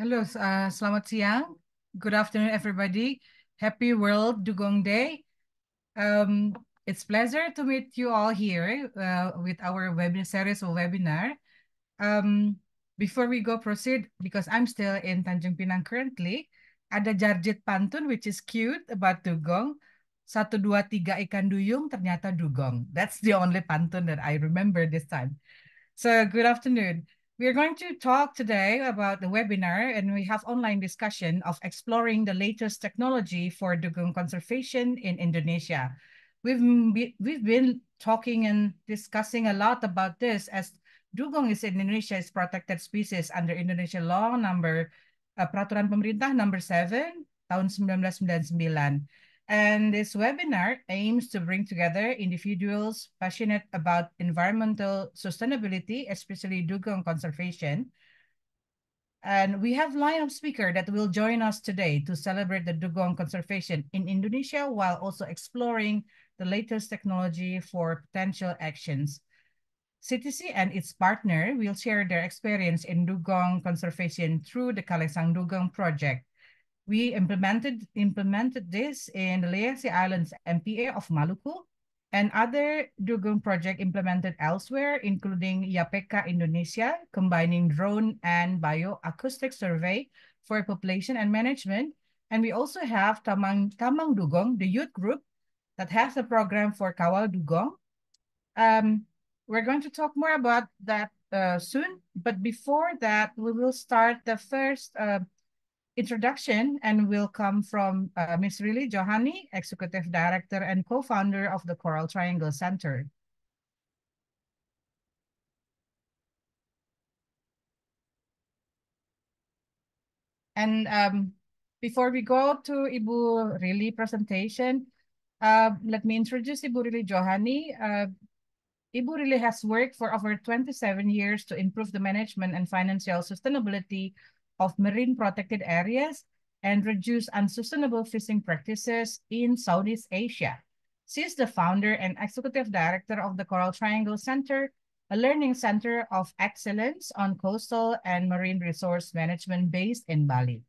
Hello, uh, selamat siang. Good afternoon, everybody. Happy World Dugong Day. Um, it's pleasure to meet you all here uh, with our webinar series or webinar. Um, before we go proceed, because I'm still in Tanjung Pinang currently, ada Jarjit Pantun, which is cute about Dugong. Satu, dua, tiga ikan duyung, ternyata Dugong. That's the only pantun that I remember this time. So good afternoon. We are going to talk today about the webinar and we have online discussion of exploring the latest technology for dugong conservation in Indonesia. We've, we've been talking and discussing a lot about this as dugong is Indonesia's protected species under Indonesian law number uh, Peraturan Pemerintah number 7 tahun 1999 and this webinar aims to bring together individuals passionate about environmental sustainability, especially dugong conservation. And we have line of speaker that will join us today to celebrate the dugong conservation in Indonesia while also exploring the latest technology for potential actions. CTC and its partner will share their experience in dugong conservation through the Kalisang Dugong project. We implemented, implemented this in the Leyte Islands MPA of Maluku and other dugong project implemented elsewhere, including Yapeka Indonesia, combining drone and bioacoustic survey for population and management. And we also have Tamang, Tamang Dugong, the youth group that has a program for Kawal Dugong. Um, we're going to talk more about that uh, soon. But before that, we will start the first uh, introduction and will come from uh, Ms. Rili Johani, Executive Director and co-founder of the Coral Triangle Center. And um, before we go to Ibu Rili presentation, uh, let me introduce Ibu Rili Johani. Uh, Ibu Rili has worked for over 27 years to improve the management and financial sustainability of marine protected areas and reduce unsustainable fishing practices in Southeast Asia. She is the founder and executive director of the Coral Triangle Center, a learning center of excellence on coastal and marine resource management based in Bali.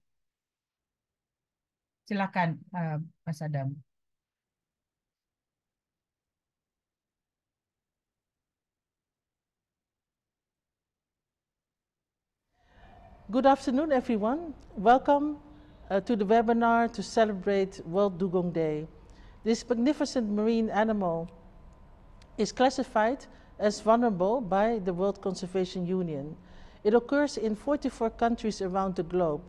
Silakan, uh, Mas Adam. Good afternoon, everyone. Welcome uh, to the webinar to celebrate World Dugong Day. This magnificent marine animal is classified as vulnerable by the World Conservation Union. It occurs in 44 countries around the globe,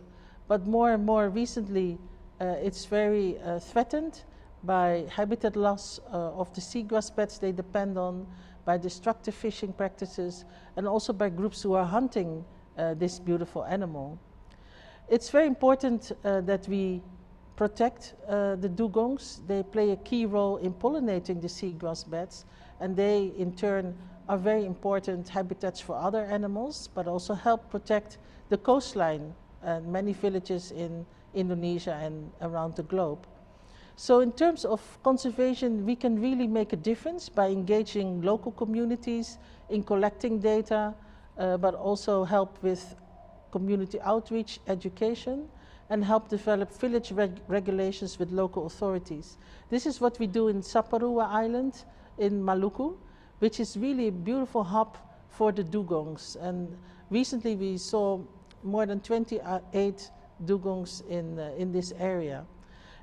but more and more recently uh, it's very uh, threatened by habitat loss uh, of the seagrass beds they depend on, by destructive fishing practices, and also by groups who are hunting uh, this beautiful animal. It's very important uh, that we protect uh, the dugongs. They play a key role in pollinating the seagrass beds and they in turn are very important habitats for other animals but also help protect the coastline and uh, many villages in Indonesia and around the globe. So in terms of conservation, we can really make a difference by engaging local communities in collecting data, uh, but also help with community outreach, education, and help develop village reg regulations with local authorities. This is what we do in Saparua Island in Maluku, which is really a beautiful hub for the dugongs. And recently we saw more than 28 dugongs in, uh, in this area.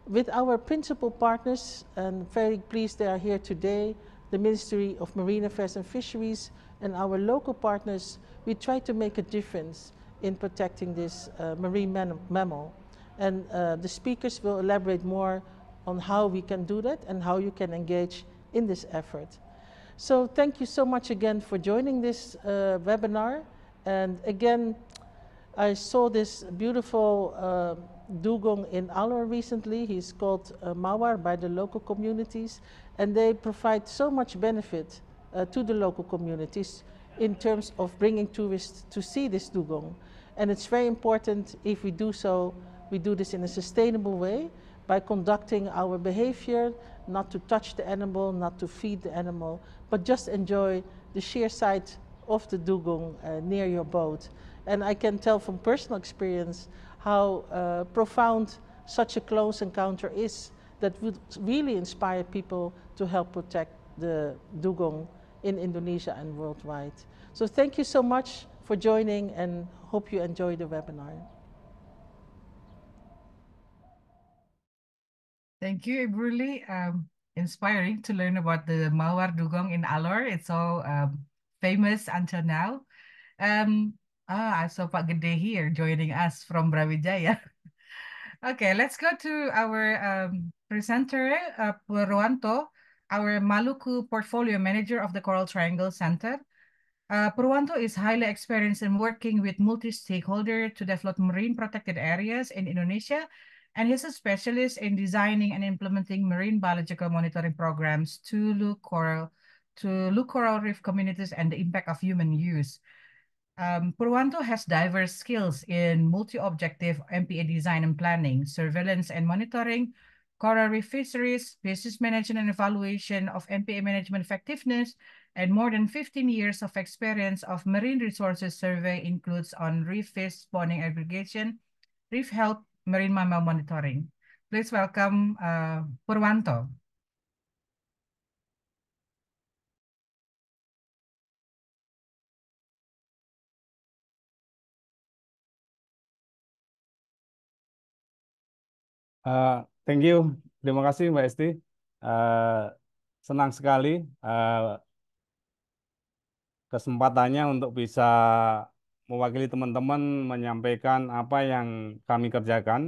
With our principal partners, and very pleased they are here today, the Ministry of Marine Affairs and Fisheries, and our local partners, we try to make a difference in protecting this uh, marine mammal. And uh, the speakers will elaborate more on how we can do that and how you can engage in this effort. So thank you so much again for joining this uh, webinar. And again, I saw this beautiful uh, dugong in Alor recently. He's called uh, Mawar by the local communities. And they provide so much benefit uh, to the local communities in terms of bringing tourists to see this dugong. And it's very important if we do so, we do this in a sustainable way by conducting our behavior, not to touch the animal, not to feed the animal, but just enjoy the sheer sight of the dugong uh, near your boat. And I can tell from personal experience how uh, profound such a close encounter is that would really inspire people to help protect the dugong in Indonesia and worldwide. So thank you so much for joining and hope you enjoy the webinar. Thank you, Ibu really um, inspiring to learn about the Mawar Dugong in Alor. It's so um, famous until now. Um, ah, I saw Pak Gede here joining us from Brawijaya. okay, let's go to our um, presenter, uh, Purwanto our Maluku portfolio manager of the Coral Triangle Center. Uh, Purwanto is highly experienced in working with multi-stakeholder to develop marine protected areas in Indonesia, and he's a specialist in designing and implementing marine biological monitoring programs to look coral, to look coral reef communities and the impact of human use. Um, Purwanto has diverse skills in multi-objective MPA design and planning, surveillance and monitoring, coral reef fisheries, business management and evaluation of MPA management effectiveness, and more than 15 years of experience of marine resources survey includes on reef fish spawning aggregation, reef health, marine mammal monitoring. Please welcome uh, Purwanto. Uh, Thank you. Terima kasih Mbak Esti. Uh, senang sekali uh, kesempatannya untuk bisa mewakili teman-teman menyampaikan apa yang kami kerjakan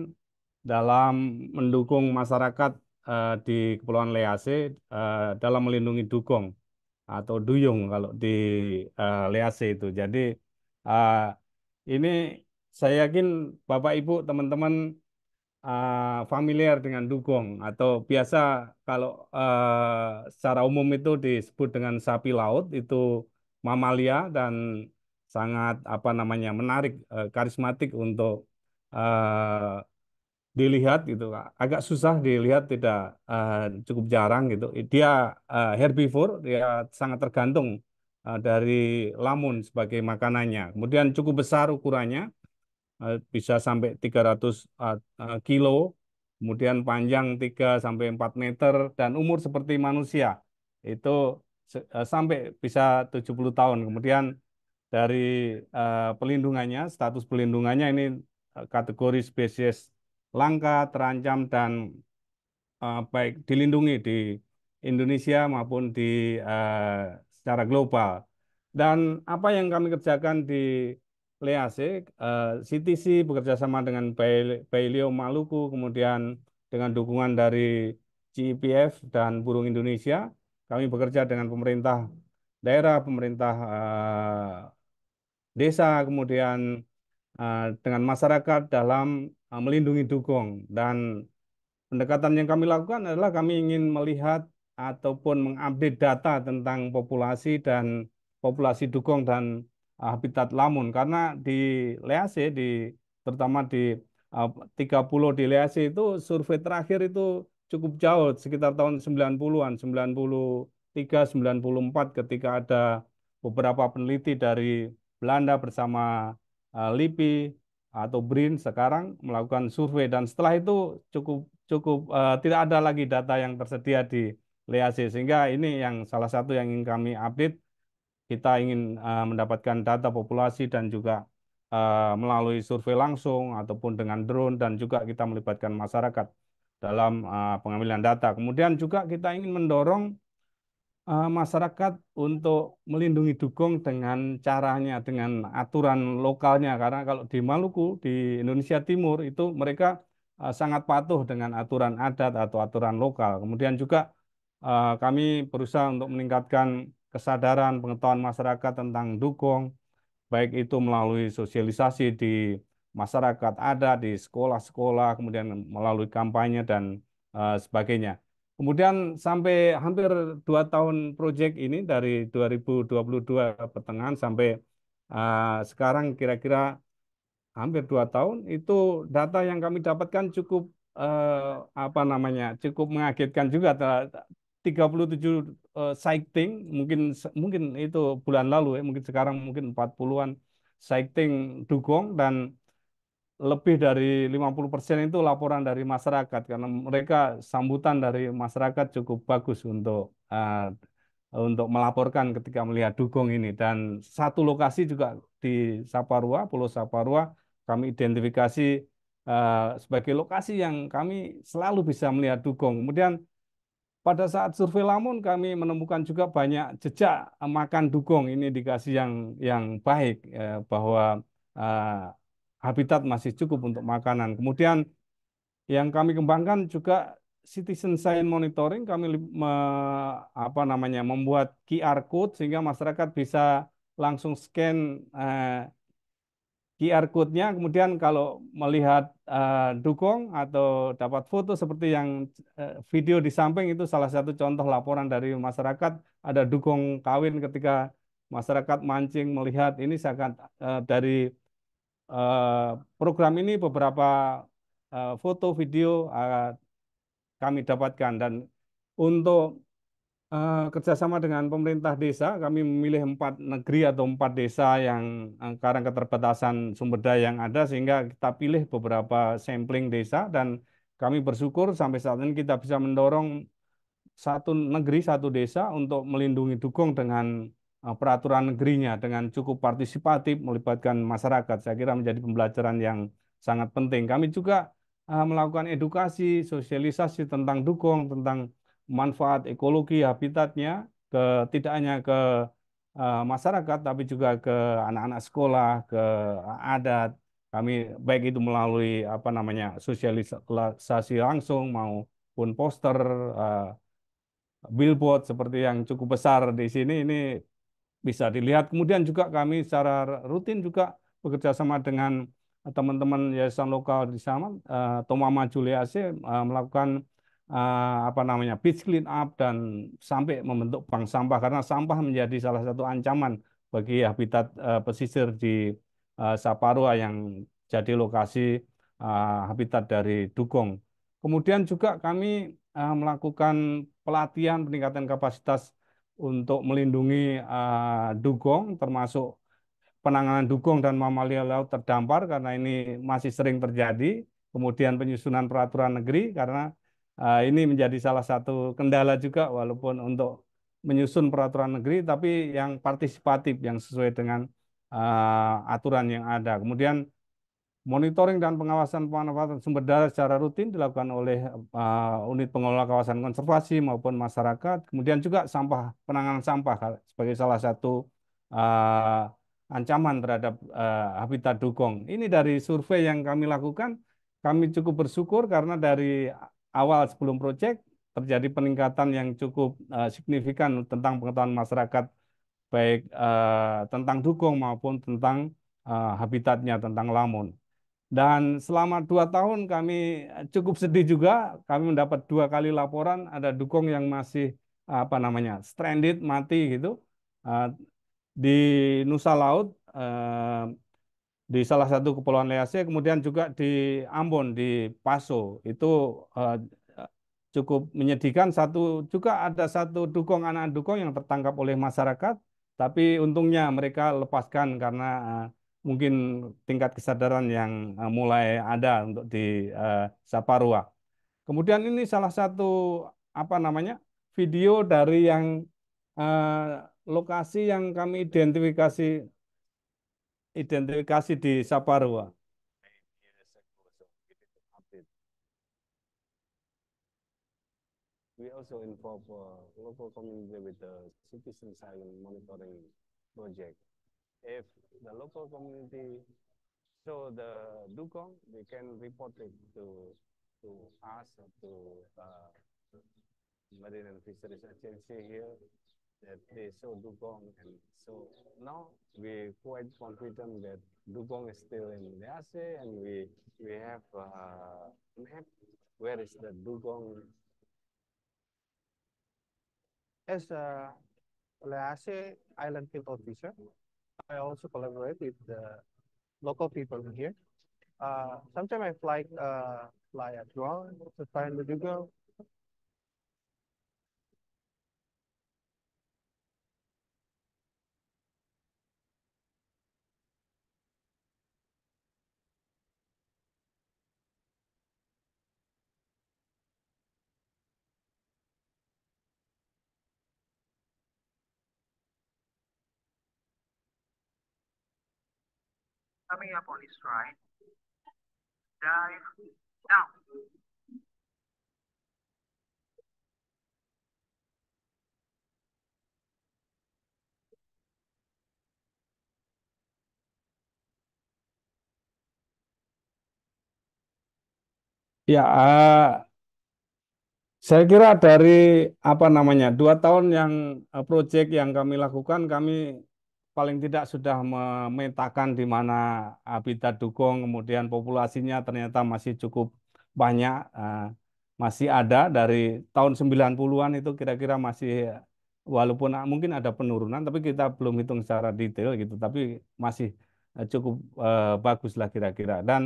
dalam mendukung masyarakat uh, di Kepulauan Lease uh, dalam melindungi dukung atau duyung kalau di uh, Lease itu. Jadi uh, ini saya yakin Bapak Ibu teman-teman uh, familiar dengan dugong atau biasa kalau uh, secara umum itu disebut dengan sapi laut itu mamalia dan sangat apa namanya menarik uh, karismatik untuk uh, dilihat gitu agak susah dilihat tidak uh, cukup jarang gitu dia uh, herbivore dia sangat tergantung uh, dari lamun sebagai makanannya kemudian cukup besar ukurannya Eh, bisa sampai 300 eh, eh, kilo, kemudian panjang 3 sampai 4 meter dan umur seperti manusia. Itu sampai bisa 70 tahun. Kemudian dari pelindungannya, status pelindungannya ini kategori spesies langka, terancam dan baik dilindungi di Indonesia maupun di secara global. Dan apa yang kami kerjakan di LEAC, uh, CTC bekerja sama dengan Bailio Maluku, kemudian dengan dukungan dari GPF e dan Burung Indonesia, kami bekerja dengan pemerintah daerah, pemerintah uh, desa, kemudian uh, dengan masyarakat dalam uh, melindungi dukung. Dan pendekatan yang kami lakukan adalah kami ingin melihat ataupun mengupdate data tentang populasi dan populasi dukung dan Eh, habitat lamun karena di Lease ya, di terutama di eh, uh, 30 di Lease itu survei terakhir itu cukup jauh sekitar tahun 90-an 93 94 ketika ada beberapa peneliti dari Belanda bersama uh, eh, LIPI atau BRIN sekarang melakukan survei dan setelah itu cukup cukup uh, tidak ada lagi data yang tersedia di Lease ya. sehingga ini yang salah satu yang ingin kami update kita ingin uh, mendapatkan data populasi dan juga uh, melalui survei langsung ataupun dengan drone dan juga kita melibatkan masyarakat dalam uh, pengambilan data. Kemudian juga kita ingin mendorong uh, masyarakat untuk melindungi dugong dengan caranya, dengan aturan lokalnya. Karena kalau di Maluku, di Indonesia Timur itu mereka uh, sangat patuh dengan aturan adat atau aturan lokal. Kemudian juga uh, kami berusaha untuk meningkatkan kesadaran pengetahuan masyarakat tentang dukung, baik itu melalui sosialisasi di masyarakat ada, di sekolah-sekolah, kemudian melalui kampanye dan uh, sebagainya. Kemudian sampai hampir dua tahun proyek ini dari 2022 pertengahan sampai uh, sekarang kira-kira hampir dua tahun itu data yang kami dapatkan cukup eh, apa namanya cukup mengagetkan juga 37 Eh, sighting mungkin mungkin itu bulan lalu ya mungkin sekarang mungkin 40-an sighting dugong dan lebih dari 50% itu laporan dari masyarakat karena mereka sambutan dari masyarakat cukup bagus untuk uh, untuk melaporkan ketika melihat dugong ini dan satu lokasi juga di Saparua, Pulau Saparua kami identifikasi uh, sebagai lokasi yang kami selalu bisa melihat dugong. Kemudian pada saat survei lamun kami menemukan juga banyak jejak eh, makan dugong ini dikasih yang yang baik eh, bahwa eh, habitat masih cukup untuk makanan. Kemudian yang kami kembangkan juga citizen science monitoring kami me, apa namanya membuat QR code sehingga masyarakat bisa langsung scan eh, QR code-nya kemudian kalau melihat uh, dukung atau dapat foto seperti yang uh, video di samping itu salah satu contoh laporan dari masyarakat ada dukung kawin ketika masyarakat mancing melihat ini sangat uh, eh, dari uh, program ini beberapa uh, foto video uh, kami dapatkan dan untuk Eh, kerjasama dengan pemerintah desa, kami memilih empat negeri atau empat desa yang sekarang eh, keterbatasan sumber daya yang ada, sehingga kita pilih beberapa sampling desa dan kami bersyukur sampai saat ini kita bisa mendorong satu negeri satu desa untuk melindungi dukung dengan eh, peraturan negerinya dengan cukup partisipatif melibatkan masyarakat. Saya kira menjadi pembelajaran yang sangat penting. Kami juga melakukan edukasi, sosialisasi tentang dukung, tentang manfaat ekologi habitatnya ke tidak hanya ke uh, masyarakat tapi juga ke anak-anak sekolah, ke adat. Kami baik itu melalui apa namanya sosialisasi langsung maupun poster uh, billboard seperti yang cukup besar di sini ini bisa dilihat. Kemudian juga kami secara rutin juga bekerjasama dengan teman-teman yayasan lokal di sana, uh, eh, Tomama Juliase uh, melakukan uh, apa namanya beach clean up dan sampai membentuk bank sampah karena sampah menjadi salah satu ancaman bagi habitat uh, pesisir di uh, Saparua yang jadi lokasi uh, habitat dari dugong. Kemudian juga kami uh, melakukan pelatihan peningkatan kapasitas untuk melindungi uh, dugong termasuk penanganan dugong dan mamalia laut terdampar karena ini masih sering terjadi. Kemudian penyusunan peraturan negeri karena Nah, ini menjadi salah satu kendala juga walaupun untuk menyusun peraturan negeri tapi yang partisipatif yang sesuai dengan uh, aturan yang ada. Kemudian monitoring dan pengawasan pemanfaatan sumber daya secara rutin dilakukan oleh uh, unit pengelola kawasan konservasi maupun masyarakat. Kemudian juga sampah penanganan sampah sebagai salah satu uh, ancaman terhadap uh, habitat dukung. Ini dari survei yang kami lakukan, kami cukup bersyukur karena dari awal sebelum proyek terjadi peningkatan yang cukup uh, signifikan tentang pengetahuan masyarakat baik uh, tentang dukung maupun tentang uh, habitatnya tentang lamun. Dan selama dua tahun kami cukup sedih juga kami mendapat dua kali laporan ada dukung yang masih apa namanya stranded mati gitu uh, di Nusa Laut uh, di salah satu kepulauan Lease, kemudian juga di Ambon, di Paso. Itu eh, cukup menyedihkan satu juga ada satu dukung anak dukung yang tertangkap oleh masyarakat, tapi untungnya mereka lepaskan karena eh, mungkin tingkat kesadaran yang uh, mulai ada untuk di uh, Saparua. Kemudian ini salah satu apa namanya video dari yang uh, lokasi yang kami identifikasi itendre kasiti saparua. We also involve uh, local community with the citizen science monitoring project. If eh, the local community show the dugong, they can report it to to us to uh, Marine and Fisheries Agency here that they saw dugong and so now we quite confident that dugong is still in Liase and we we have a uh, map where is the dugong. As uh, a Liase Island people officer, I also collaborate with the local people here. Uh, sometimes I fly uh, fly a drone to find the dugong coming up on his dive down. Ya, uh, saya kira dari apa namanya dua tahun yang uh, eh, proyek yang kami lakukan, kami paling tidak sudah memetakan di mana eh, habitat dukung, kemudian populasinya ternyata masih cukup banyak, eh, masih ada dari tahun 90-an itu kira-kira masih eh, walaupun mungkin ada penurunan, tapi kita belum hitung secara detail gitu, tapi masih cukup bagus lah kira-kira. Dan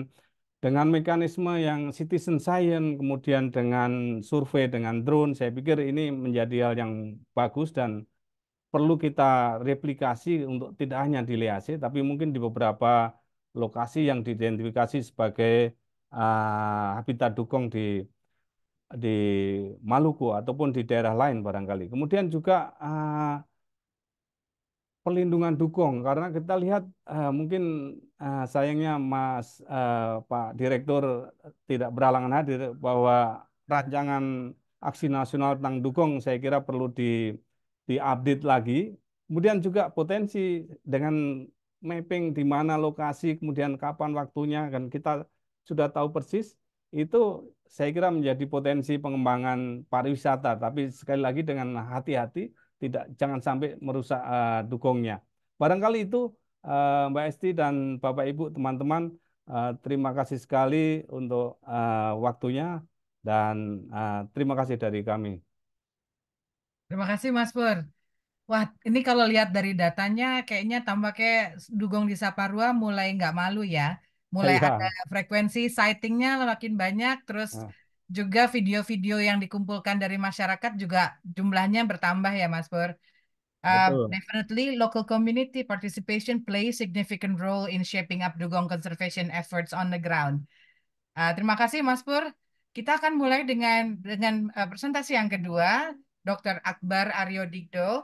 dengan mekanisme yang citizen science, kemudian dengan survei dengan drone, saya pikir ini menjadi hal yang bagus dan perlu kita replikasi untuk tidak hanya di Lease, tapi mungkin di beberapa lokasi yang diidentifikasi sebagai uh, habitat dukung di di Maluku ataupun di daerah lain barangkali. Kemudian juga uh, ah, perlindungan dukung karena kita lihat uh, mungkin uh, sayangnya Mas uh, Pak Direktur tidak beralangan hadir bahwa rancangan aksi nasional tentang dukung saya kira perlu di diupdate lagi. Kemudian juga potensi dengan mapping di mana lokasi, kemudian kapan waktunya, kan kita sudah tahu persis, itu saya kira menjadi potensi pengembangan pariwisata. Tapi sekali lagi dengan hati-hati, tidak jangan sampai merusak uh, dukungnya. Barangkali itu uh, Mbak Esti dan Bapak Ibu teman-teman, uh, terima kasih sekali untuk uh, waktunya dan uh, terima kasih dari kami. Terima kasih Mas Pur. Wah, ini kalau lihat dari datanya kayaknya tambah kayak dugong di Saparua mulai nggak malu ya. Mulai ya. ada frekuensi sightingnya makin banyak, terus nah. juga video-video yang dikumpulkan dari masyarakat juga jumlahnya bertambah ya Mas Pur. Uh, definitely, local community participation plays significant role in shaping up dugong conservation efforts on the ground. Uh, terima kasih Mas Pur. Kita akan mulai dengan dengan uh, presentasi yang kedua Dr. Akbar Aryo Digdo.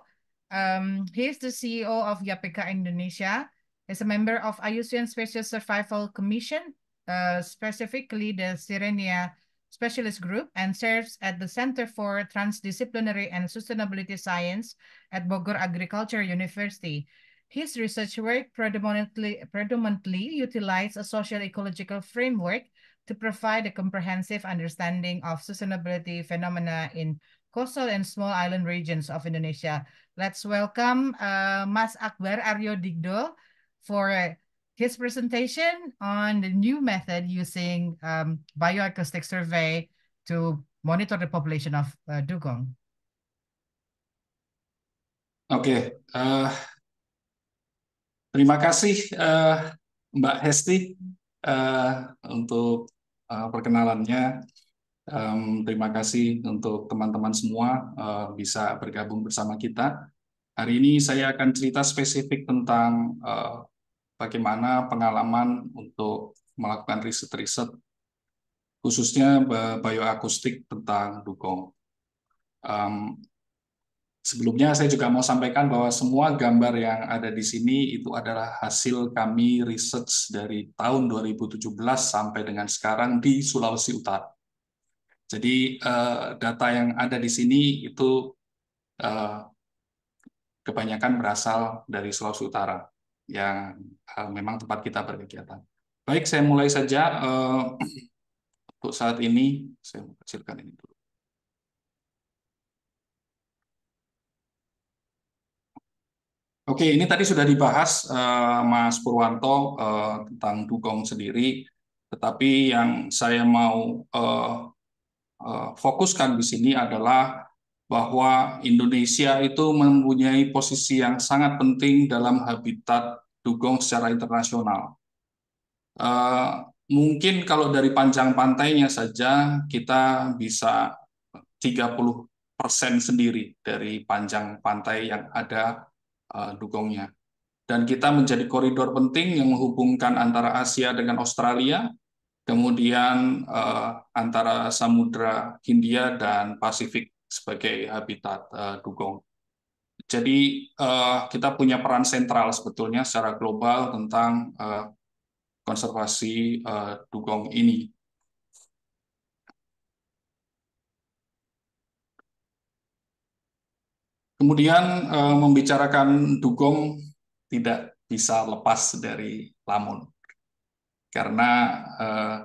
Um, he's the CEO of YPK Indonesia. He's a member of IUCN Special Survival Commission, uh, specifically the Sirenia Specialist Group, and serves at the Center for Transdisciplinary and Sustainability Science at Bogor Agriculture University. His research work predominantly, predominantly utilises a social ecological framework to provide a comprehensive understanding of sustainability phenomena in coastal and small island regions of Indonesia. Let's welcome uh, Mas Akbar Aryo Digdo for uh, his presentation on the new method using um, bioacoustic survey to monitor the population of uh, dugong. Oke, okay. uh, terima kasih uh, Mbak Hesti uh, untuk uh, perkenalannya. Um, terima kasih untuk teman-teman semua uh, bisa bergabung bersama kita. Hari ini saya akan cerita spesifik tentang uh, bagaimana pengalaman untuk melakukan riset-riset khususnya bioakustik tentang dukung. Um, sebelumnya saya juga mau sampaikan bahwa semua gambar yang ada di sini itu adalah hasil kami riset dari tahun 2017 sampai dengan sekarang di Sulawesi Utara jadi uh, data yang ada di sini itu uh, kebanyakan berasal dari Sulawesi Utara yang uh, memang tempat kita berkegiatan. Baik, saya mulai saja uh, untuk saat ini. Saya kecilkan ini dulu. Oke, ini tadi sudah dibahas uh, Mas Purwanto uh, tentang dugong sendiri, tetapi yang saya mau uh, Eh, fokuskan di sini adalah bahwa Indonesia itu mempunyai posisi yang sangat penting dalam habitat dugong secara internasional. Eh, mungkin kalau dari panjang pantainya saja kita bisa 30% sendiri dari panjang pantai yang ada eh, dugongnya. Dan kita menjadi koridor penting yang menghubungkan antara Asia dengan Australia, kemudian uh, antara Samudra Hindia dan Pasifik sebagai habitat uh, dugong. Jadi uh, kita punya peran sentral sebetulnya secara global tentang uh, konservasi uh, dugong ini. Kemudian uh, membicarakan dugong tidak bisa lepas dari lamun karena eh,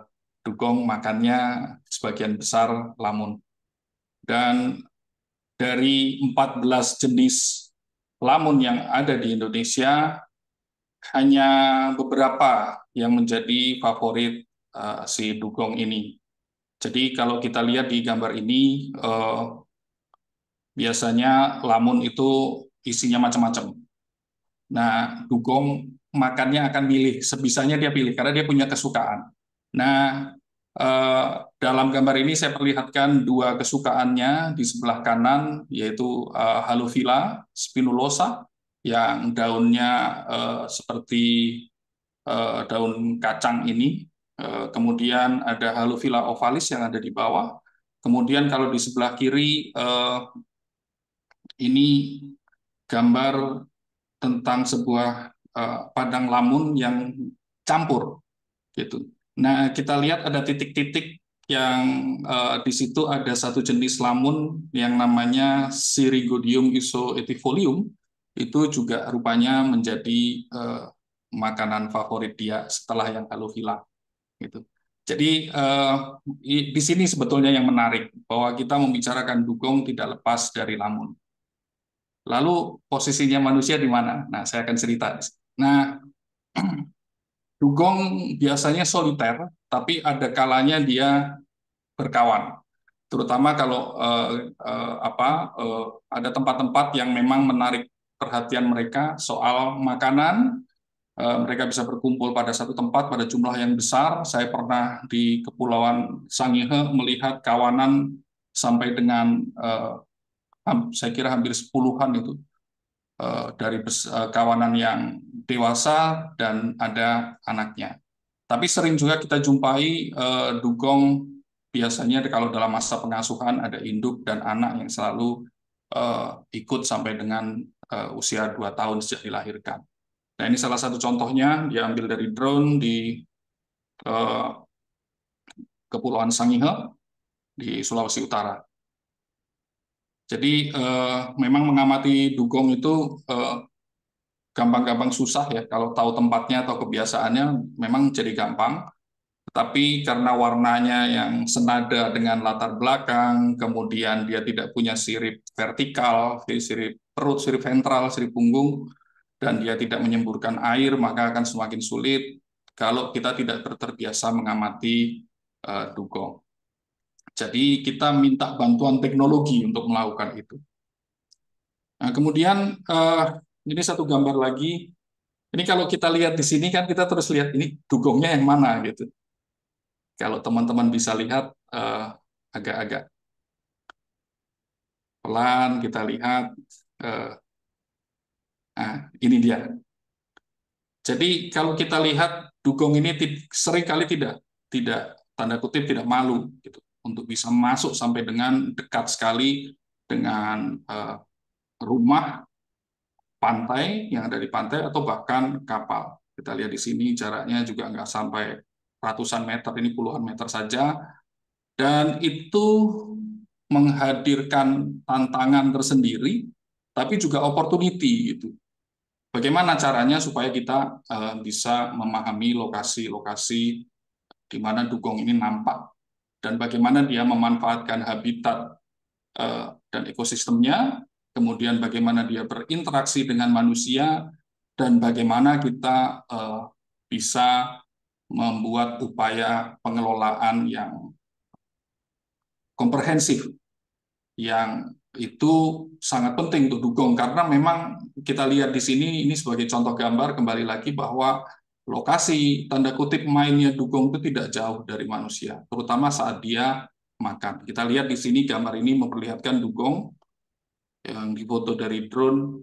dugong makannya sebagian besar lamun. Dan dari 14 jenis lamun yang ada di Indonesia, hanya beberapa yang menjadi favorit uh, si dugong ini. Jadi kalau kita lihat di gambar ini, uh, biasanya lamun itu isinya macam-macam. Nah, dugong makannya akan milih sebisanya dia pilih karena dia punya kesukaan. Nah, eh, dalam gambar ini saya perlihatkan dua kesukaannya di sebelah kanan yaitu eh, halofila spinulosa yang daunnya eh, seperti eh, daun kacang ini. kemudian ada halofila ovalis yang ada di bawah. Kemudian kalau di sebelah kiri ini gambar tentang sebuah Eh, padang lamun yang campur gitu. Nah kita lihat ada titik-titik yang uh, di situ ada satu jenis lamun yang namanya Sirigodium isoetifolium itu juga rupanya menjadi uh, makanan favorit dia setelah yang halofila gitu. Jadi uh, di sini sebetulnya yang menarik bahwa kita membicarakan dugong tidak lepas dari lamun. Lalu posisinya manusia di mana? Nah, saya akan cerita. Nah, dugong biasanya soliter, tapi ada kalanya dia berkawan. Terutama kalau eh, eh, apa eh, ada tempat-tempat yang memang menarik perhatian mereka soal makanan, eh, mereka bisa berkumpul pada satu tempat pada jumlah yang besar. Saya pernah di Kepulauan Sangihe melihat kawanan sampai dengan eh, saya kira hampir sepuluhan itu Eh, dari eh, kawanan yang dewasa dan ada anaknya. Tapi sering juga kita jumpai eh, dugong biasanya kalau dalam masa pengasuhan ada induk dan anak yang selalu ikut sampai dengan usia 2 tahun sejak dilahirkan. Nah ini salah satu contohnya diambil dari drone di Kepulauan Sangihe di Sulawesi Utara. Jadi uh, memang mengamati dugong itu eh, gampang-gampang susah ya. Kalau tahu tempatnya atau kebiasaannya memang jadi gampang. Tapi karena warnanya yang senada dengan latar belakang, kemudian dia tidak punya sirip vertikal, sirip perut, sirip ventral, sirip punggung, dan dia tidak menyemburkan air, maka akan semakin sulit kalau kita tidak terbiasa mengamati uh, dugong. Jadi kita minta bantuan teknologi untuk melakukan itu. Nah, kemudian eh, ini satu gambar lagi. Ini kalau kita lihat di sini kan kita terus lihat ini dugongnya yang mana gitu. Kalau teman-teman bisa lihat eh, agak-agak eh, pelan kita lihat. Eh, nah, ini dia. Jadi kalau kita lihat dugong ini sering kali tidak tidak tanda kutip tidak malu gitu untuk bisa masuk sampai dengan dekat sekali dengan eh, rumah pantai yang ada di pantai atau bahkan kapal. Kita lihat di sini jaraknya juga nggak sampai ratusan meter, ini puluhan meter saja. Dan itu menghadirkan tantangan tersendiri, tapi juga opportunity gitu. Bagaimana caranya supaya kita eh, bisa memahami lokasi-lokasi di mana dugong ini nampak dan bagaimana dia memanfaatkan habitat eh, dan ekosistemnya, kemudian bagaimana dia berinteraksi dengan manusia, dan bagaimana kita eh, bisa membuat upaya pengelolaan yang komprehensif, yang itu sangat penting untuk dukung karena memang kita lihat di sini ini sebagai contoh gambar kembali lagi bahwa lokasi tanda kutip mainnya dugong itu tidak jauh dari manusia, terutama saat dia makan. Kita lihat di sini gambar ini memperlihatkan dugong yang difoto dari drone.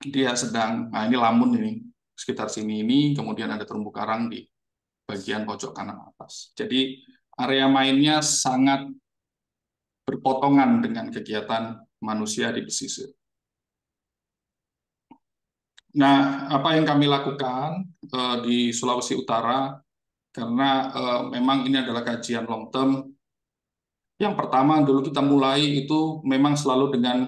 Dia sedang, nah ini lamun ini sekitar sini ini, kemudian ada terumbu karang di bagian pojok kanan atas. Jadi area mainnya sangat berpotongan dengan kegiatan manusia di pesisir. Nah, apa yang kami lakukan uh, di Sulawesi Utara karena uh, memang ini adalah kajian long term. Yang pertama dulu kita mulai itu memang selalu dengan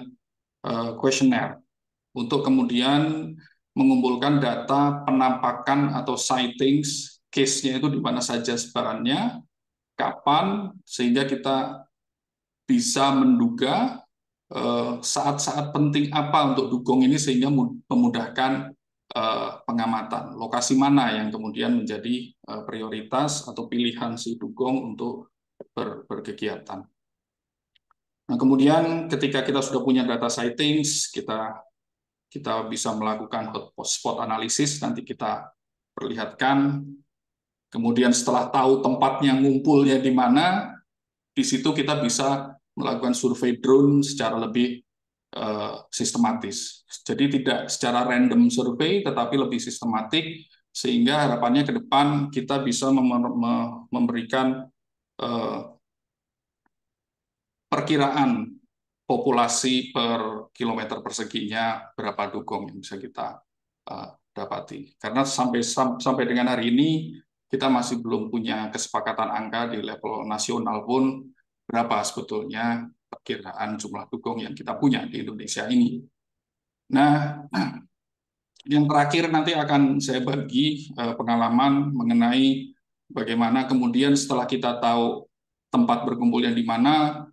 kuesioner eh, uh, untuk kemudian mengumpulkan data penampakan atau sightings case-nya itu di mana saja sebarannya, kapan sehingga kita bisa menduga Eh, saat-saat penting apa untuk dukung ini sehingga memudahkan eh, pengamatan lokasi mana yang kemudian menjadi eh, prioritas atau pilihan si dukung untuk ber, berkegiatan. Nah, kemudian ketika kita sudah punya data sightings, kita kita bisa melakukan hotspot analisis nanti kita perlihatkan. Kemudian setelah tahu tempatnya ngumpulnya di mana, di situ kita bisa melakukan survei drone secara lebih uh, sistematis. Jadi tidak secara random survei, tetapi lebih sistematik, sehingga harapannya ke depan kita bisa memberikan uh, perkiraan populasi per kilometer perseginya berapa dugong yang bisa kita uh, dapati. Karena sampai sampai dengan hari ini kita masih belum punya kesepakatan angka di level nasional pun berapa sebetulnya perkiraan jumlah dukung yang kita punya di Indonesia ini. Nah, yang terakhir nanti akan saya bagi eh, pengalaman mengenai bagaimana kemudian setelah kita tahu tempat berkumpulnya di mana,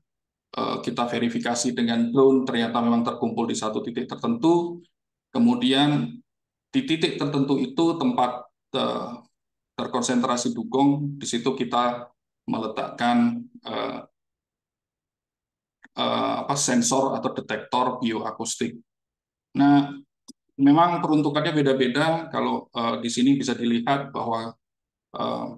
eh, kita verifikasi dengan drone ternyata memang terkumpul di satu titik tertentu, kemudian di titik tertentu itu tempat eh, terkonsentrasi dukung, di situ kita meletakkan Eh, apa sensor atau detektor bioakustik. Nah, memang peruntukannya beda-beda. Kalau uh, di sini bisa dilihat bahwa uh,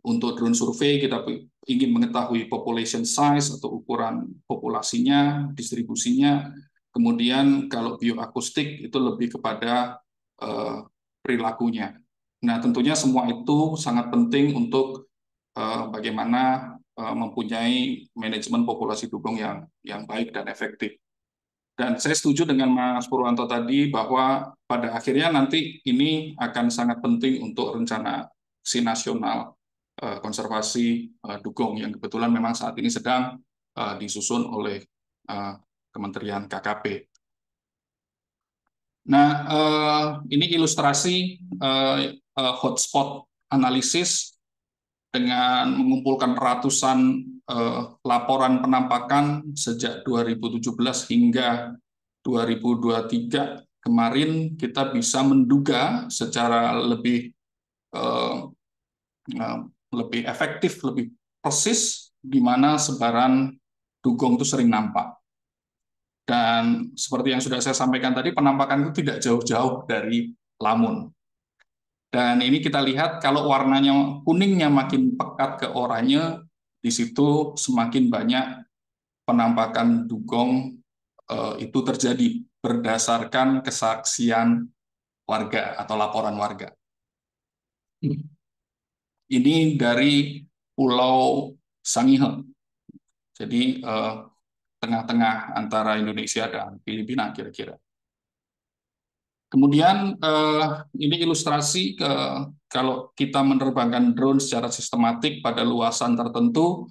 untuk drone survei kita ingin mengetahui population size atau ukuran populasinya, distribusinya. Kemudian kalau bioakustik itu lebih kepada uh, perilakunya. Nah, tentunya semua itu sangat penting untuk uh, bagaimana Eh, mempunyai manajemen populasi dugong yang yang baik dan efektif. Dan saya setuju dengan Mas Purwanto tadi bahwa pada akhirnya nanti ini akan sangat penting untuk rencana si nasional eh, konservasi eh, dugong yang kebetulan memang saat ini sedang disusun oleh Kementerian KKP. Nah, ini ilustrasi hotspot analisis dengan mengumpulkan ratusan eh, laporan penampakan sejak 2017 hingga 2023 kemarin kita bisa menduga secara lebih eh, eh, lebih efektif, lebih persis di mana sebaran dugong itu sering nampak. Dan seperti yang sudah saya sampaikan tadi, penampakan itu tidak jauh-jauh dari lamun. Dan ini kita lihat kalau warnanya kuningnya makin pekat ke oranye, di situ semakin banyak penampakan dugong eh, itu terjadi berdasarkan kesaksian warga atau laporan warga. Hmm. Ini dari Pulau Sangihe. Jadi eh, tengah-tengah antara Indonesia dan Filipina kira-kira. Kemudian eh, ini ilustrasi ke kalau kita menerbangkan drone secara sistematik pada luasan tertentu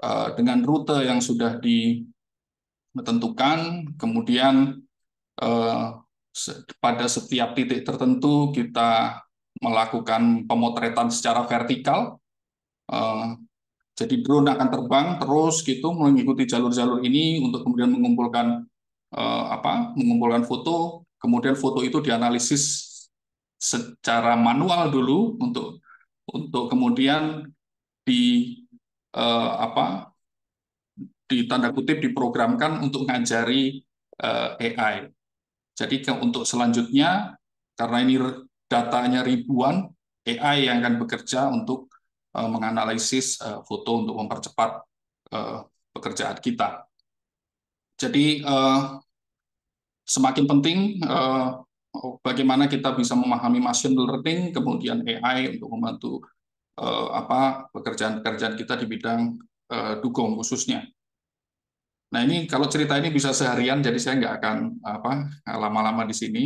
eh, dengan rute yang sudah ditentukan, kemudian eh, pada setiap titik tertentu kita melakukan pemotretan secara vertikal. Eh, jadi drone akan terbang terus gitu mengikuti jalur-jalur ini untuk kemudian mengumpulkan eh, apa? mengumpulkan foto kemudian foto itu dianalisis secara manual dulu untuk untuk kemudian di eh, apa di tanda kutip diprogramkan untuk ngajari eh, AI. Jadi ke, untuk selanjutnya karena ini datanya ribuan AI yang akan bekerja untuk eh, menganalisis eh, foto untuk mempercepat eh, pekerjaan kita. Jadi eh, semakin penting uh, bagaimana kita bisa memahami machine learning kemudian AI untuk membantu uh, apa pekerjaan-pekerjaan kita di bidang uh, dugong khususnya. Nah ini kalau cerita ini bisa seharian, jadi saya nggak akan apa lama-lama di sini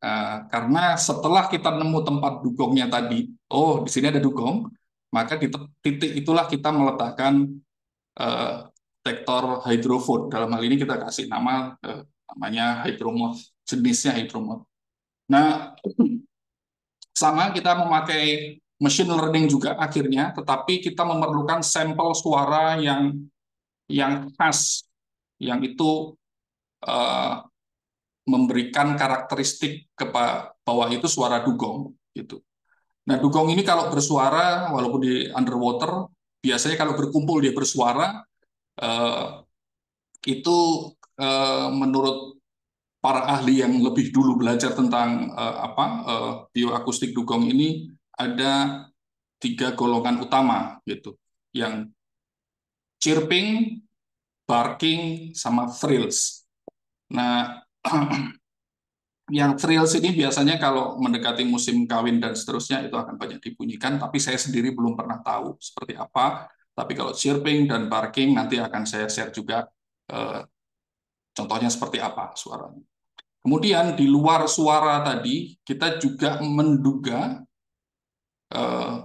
uh, karena setelah kita nemu tempat dukungnya tadi, oh di sini ada dukung maka di titik itulah kita meletakkan uh, detektor hidrofon. Dalam hal ini kita kasih nama uh, namanya hydromorph jenisnya hydromorph. Nah, sama kita memakai machine learning juga akhirnya, tetapi kita memerlukan sampel suara yang yang khas, yang itu uh, memberikan karakteristik ke bawah itu suara dugong gitu. Nah, dugong ini kalau bersuara walaupun di underwater, biasanya kalau berkumpul dia bersuara uh, itu Eh, menurut para ahli yang lebih dulu belajar tentang uh, apa uh, bioakustik dugong ini ada tiga golongan utama gitu yang chirping, barking, sama thrills. Nah, yang thrills ini biasanya kalau mendekati musim kawin dan seterusnya itu akan banyak dibunyikan, tapi saya sendiri belum pernah tahu seperti apa. Tapi kalau chirping dan barking nanti akan saya share juga Contohnya seperti apa suaranya. Kemudian di luar suara tadi, kita juga menduga eh,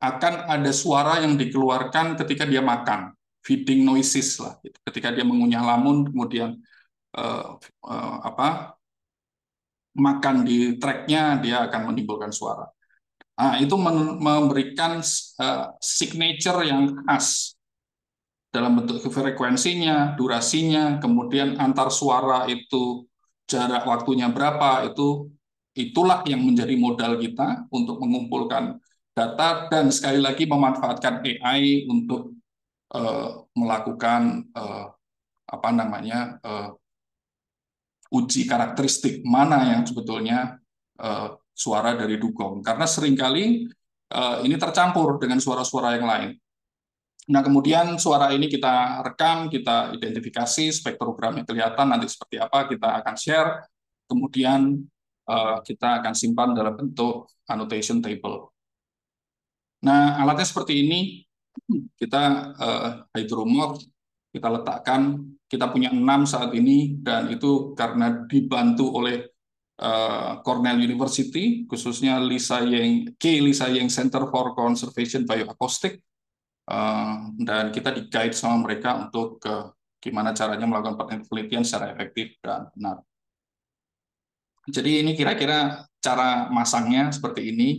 akan ada suara yang dikeluarkan ketika dia makan, feeding noises lah. Gitu. Ketika dia mengunyah lamun, kemudian eh, eh, apa makan di tracknya, dia akan menimbulkan suara. Nah, itu memberikan signature yang khas dalam bentuk frekuensinya, durasinya, kemudian antar suara itu jarak waktunya berapa, itu itulah yang menjadi modal kita untuk mengumpulkan data dan sekali lagi memanfaatkan AI untuk uh, melakukan uh, apa namanya uh, uji karakteristik mana yang sebetulnya uh, suara dari dugong karena seringkali uh, ini tercampur dengan suara-suara yang lain Nah, kemudian suara ini kita rekam, kita identifikasi, spektrogram spektrogramnya kelihatan nanti seperti apa, kita akan share, kemudian eh, kita akan simpan dalam bentuk annotation table. Nah, alatnya seperti ini, kita uh, hydromorph, kita letakkan, kita punya enam saat ini, dan itu karena dibantu oleh eh, Cornell University, khususnya Lisa Yang, K. Lisa Yang Center for Conservation Bioacoustic, Eh, dan kita di guide sama mereka untuk ke gimana caranya melakukan penelitian secara efektif dan benar. Jadi ini kira-kira cara masangnya seperti ini.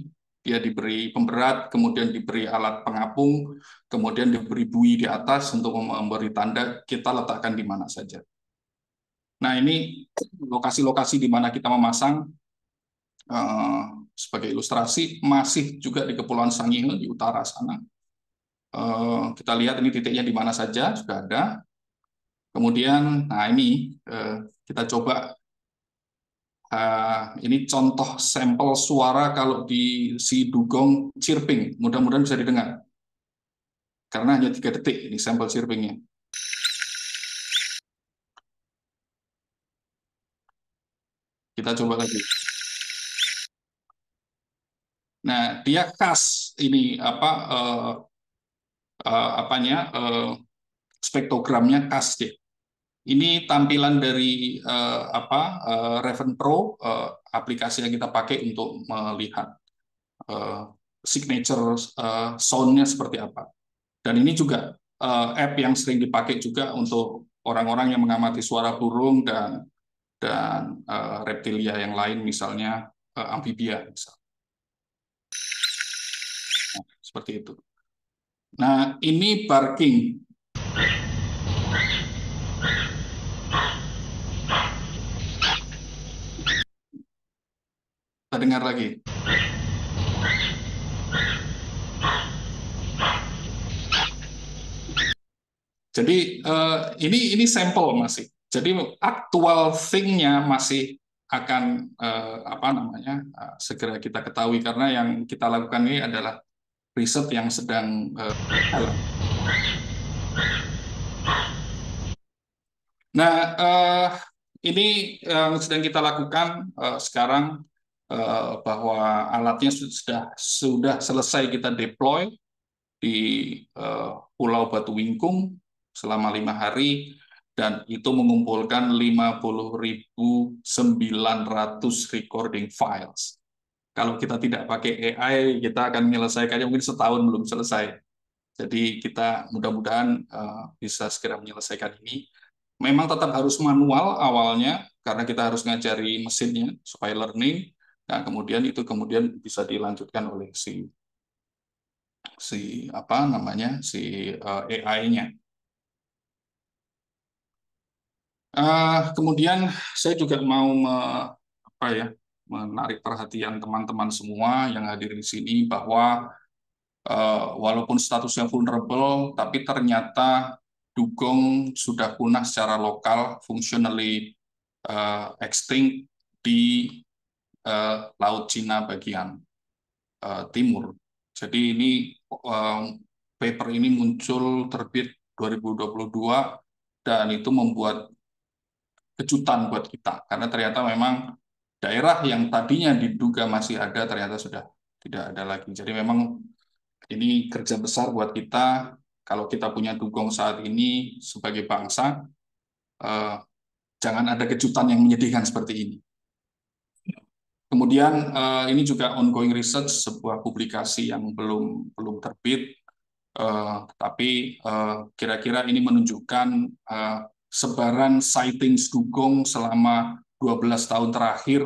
Dia diberi pemberat, kemudian diberi alat pengapung, kemudian diberi bui di atas untuk memberi tanda kita letakkan di mana saja. Nah, ini lokasi-lokasi di mana kita memasang eh, sebagai ilustrasi masih juga di Kepulauan Sangihe di utara sana. Eh, kita lihat ini titiknya di mana saja sudah ada. Kemudian, nah ini eh, kita coba eh, ini contoh sampel suara kalau di si dugong chirping. Mudah-mudahan bisa didengar. Karena hanya tiga detik ini sampel chirpingnya. Kita coba lagi. Nah, dia khas ini apa uh, apanya uh, eh, spektogramnya khas deh. Ini tampilan dari uh, apa uh, Raven Pro uh, aplikasi yang kita pakai untuk melihat uh, signature uh, soundnya seperti apa. Dan ini juga uh, app yang sering dipakai juga untuk orang-orang yang mengamati suara burung dan dan uh, reptilia yang lain misalnya uh, amfibia misal. Nah, seperti itu. Nah, ini parking, Kita dengar lagi. Jadi uh, ini ini sampel masih. Jadi aktual thing masih akan uh, apa namanya uh, segera kita ketahui karena yang kita lakukan ini adalah riset yang sedang uh, Nah, uh, ini yang eh, sedang kita lakukan uh, sekarang uh, bahwa alatnya sudah sudah selesai kita deploy di uh, Pulau Batu Wingkung selama lima hari dan itu mengumpulkan 50.900 recording files kalau kita tidak pakai AI, kita akan menyelesaikannya mungkin setahun belum selesai. Jadi kita mudah-mudahan eh, bisa segera menyelesaikan ini. Memang tetap harus manual awalnya, karena kita harus ngajari mesinnya supaya learning. Nah, kemudian itu kemudian bisa dilanjutkan oleh si si apa namanya si eh, AI-nya. Uh, eh, kemudian saya juga mau me, apa ya menarik perhatian teman-teman semua yang hadir di sini bahwa eh, walaupun statusnya vulnerable, tapi ternyata dugong sudah punah secara lokal, functionally eh, extinct di eh, Laut Cina bagian timur. Jadi ini paper ini muncul terbit 2022 dan itu membuat kejutan buat kita karena ternyata memang daerah yang tadinya diduga masih ada ternyata sudah tidak ada lagi. Jadi memang ini kerja besar buat kita kalau kita punya dugong saat ini sebagai bangsa eh, jangan ada kejutan yang menyedihkan seperti ini. Kemudian eh, ini juga ongoing research sebuah publikasi yang belum belum terbit eh, tapi eh, kira-kira ini menunjukkan eh, sebaran sightings dugong selama 12 tahun terakhir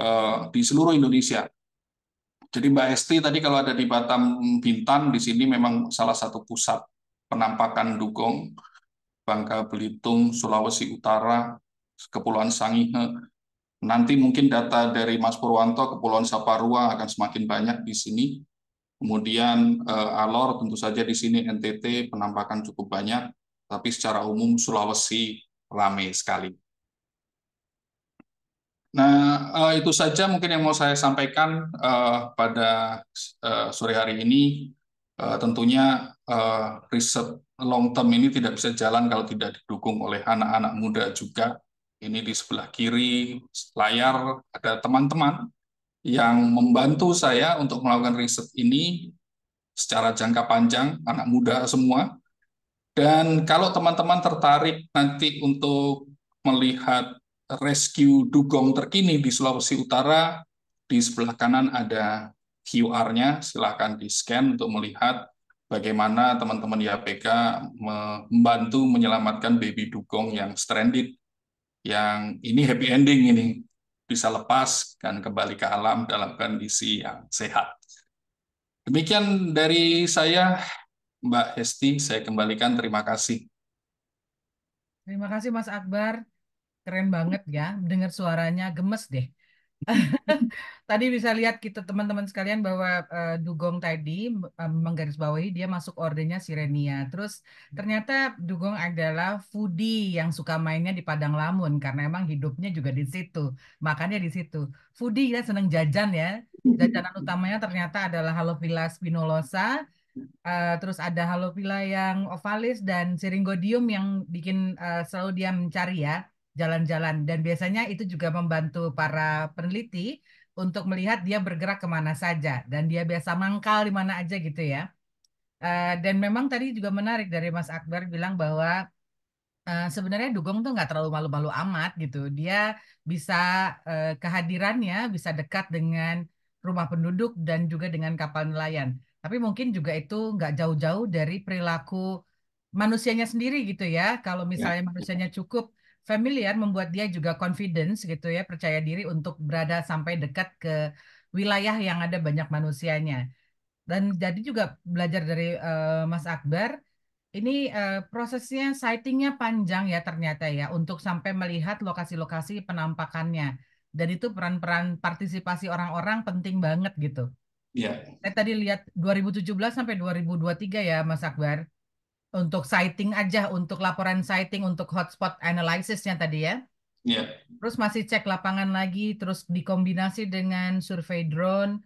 eh, di seluruh Indonesia. Jadi Mbak Esti tadi kalau ada di Batam Bintan di sini memang salah satu pusat penampakan dugong Bangka Belitung, Sulawesi Utara, Kepulauan Sangihe. Nanti mungkin data dari Mas Purwanto Kepulauan Saparua akan semakin banyak di sini. Kemudian eh, Alor tentu saja di sini NTT penampakan cukup banyak, tapi secara umum Sulawesi ramai sekali. Nah, eh, itu saja mungkin yang mau saya sampaikan eh, pada eh, sore hari ini. tentunya riset long term ini tidak bisa jalan kalau tidak didukung oleh anak-anak muda juga. Ini di sebelah kiri layar ada teman-teman yang membantu saya untuk melakukan riset ini secara jangka panjang, anak muda semua. Dan kalau teman-teman tertarik nanti untuk melihat rescue dugong terkini di Sulawesi Utara, di sebelah kanan ada QR-nya, silakan di-scan untuk melihat bagaimana teman-teman YPK membantu menyelamatkan baby dugong yang stranded, yang ini happy ending ini, bisa lepas dan kembali ke alam dalam kondisi yang sehat. Demikian dari saya, Mbak Hesti, saya kembalikan. Terima kasih. Terima kasih, Mas Akbar keren banget ya. Dengar suaranya gemes deh. tadi bisa lihat kita teman-teman sekalian bahwa uh, dugong tadi uh, menggarisbawahi dia masuk ordenya Sirenia. Terus ternyata dugong adalah foodie yang suka mainnya di Padang Lamun karena emang hidupnya juga di situ. Makannya di situ. Foodie ya seneng jajan ya. Jajanan utamanya ternyata adalah halofila spinolosa, Uh, eh, terus ada halofila yang ovalis dan siringodium yang bikin uh, selalu dia mencari ya jalan-jalan dan biasanya itu juga membantu para peneliti untuk melihat dia bergerak kemana saja dan dia biasa mangkal di mana aja gitu ya. Uh, dan memang tadi juga menarik dari Mas Akbar bilang bahwa uh, sebenarnya dugong tuh nggak terlalu malu-malu amat gitu. Dia bisa uh, kehadirannya bisa dekat dengan rumah penduduk dan juga dengan kapal nelayan. Tapi mungkin juga itu nggak jauh-jauh dari perilaku manusianya sendiri gitu ya. Kalau ya. misalnya ya. manusianya cukup familiar membuat dia juga confidence gitu ya, percaya diri untuk berada sampai dekat ke wilayah yang ada banyak manusianya. Dan jadi juga belajar dari uh, Mas Akbar, ini uh, prosesnya sightingnya panjang ya ternyata ya untuk sampai melihat lokasi-lokasi penampakannya. Dan itu peran-peran partisipasi orang-orang penting banget gitu. Iya. Saya tadi lihat 2017 sampai 2023 ya Mas Akbar untuk sighting aja, untuk laporan sighting, untuk hotspot analysisnya tadi ya. Yeah. Terus masih cek lapangan lagi, terus dikombinasi dengan survei drone,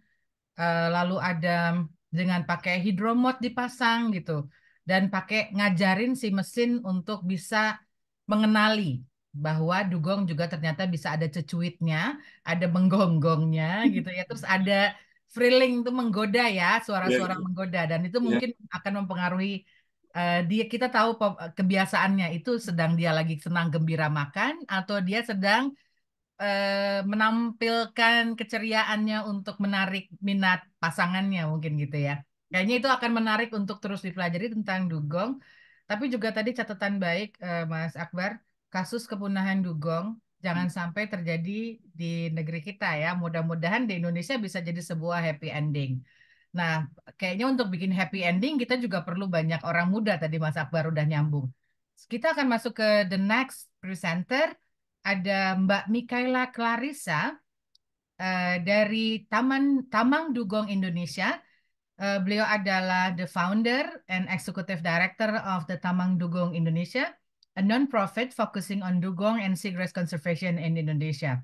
uh, lalu ada dengan pakai hidromot dipasang gitu, dan pakai ngajarin si mesin untuk bisa mengenali bahwa dugong juga ternyata bisa ada cecuitnya, ada menggonggongnya gitu ya, terus ada frilling itu menggoda ya, suara-suara yeah. menggoda dan itu iya. mungkin yeah. akan mempengaruhi uh, dia kita tahu eh, kebiasaannya itu sedang dia lagi senang gembira makan atau dia sedang uh, menampilkan keceriaannya untuk menarik minat pasangannya mungkin gitu ya. Kayaknya itu akan menarik untuk terus dipelajari tentang dugong. Tapi juga tadi catatan baik uh, Mas Akbar, kasus kepunahan dugong jangan hmm. sampai terjadi di negeri kita ya. Mudah-mudahan di Indonesia bisa jadi sebuah happy ending. Nah, kayaknya untuk bikin happy ending kita juga perlu banyak orang muda tadi Mas Akbar udah nyambung. Kita akan masuk ke the next presenter ada Mbak Mikaela Clarissa uh, dari Taman Tamang Dugong Indonesia. Uh, beliau adalah the founder and executive director of the Tamang Dugong Indonesia, a non-profit focusing on dugong and seagrass conservation in Indonesia.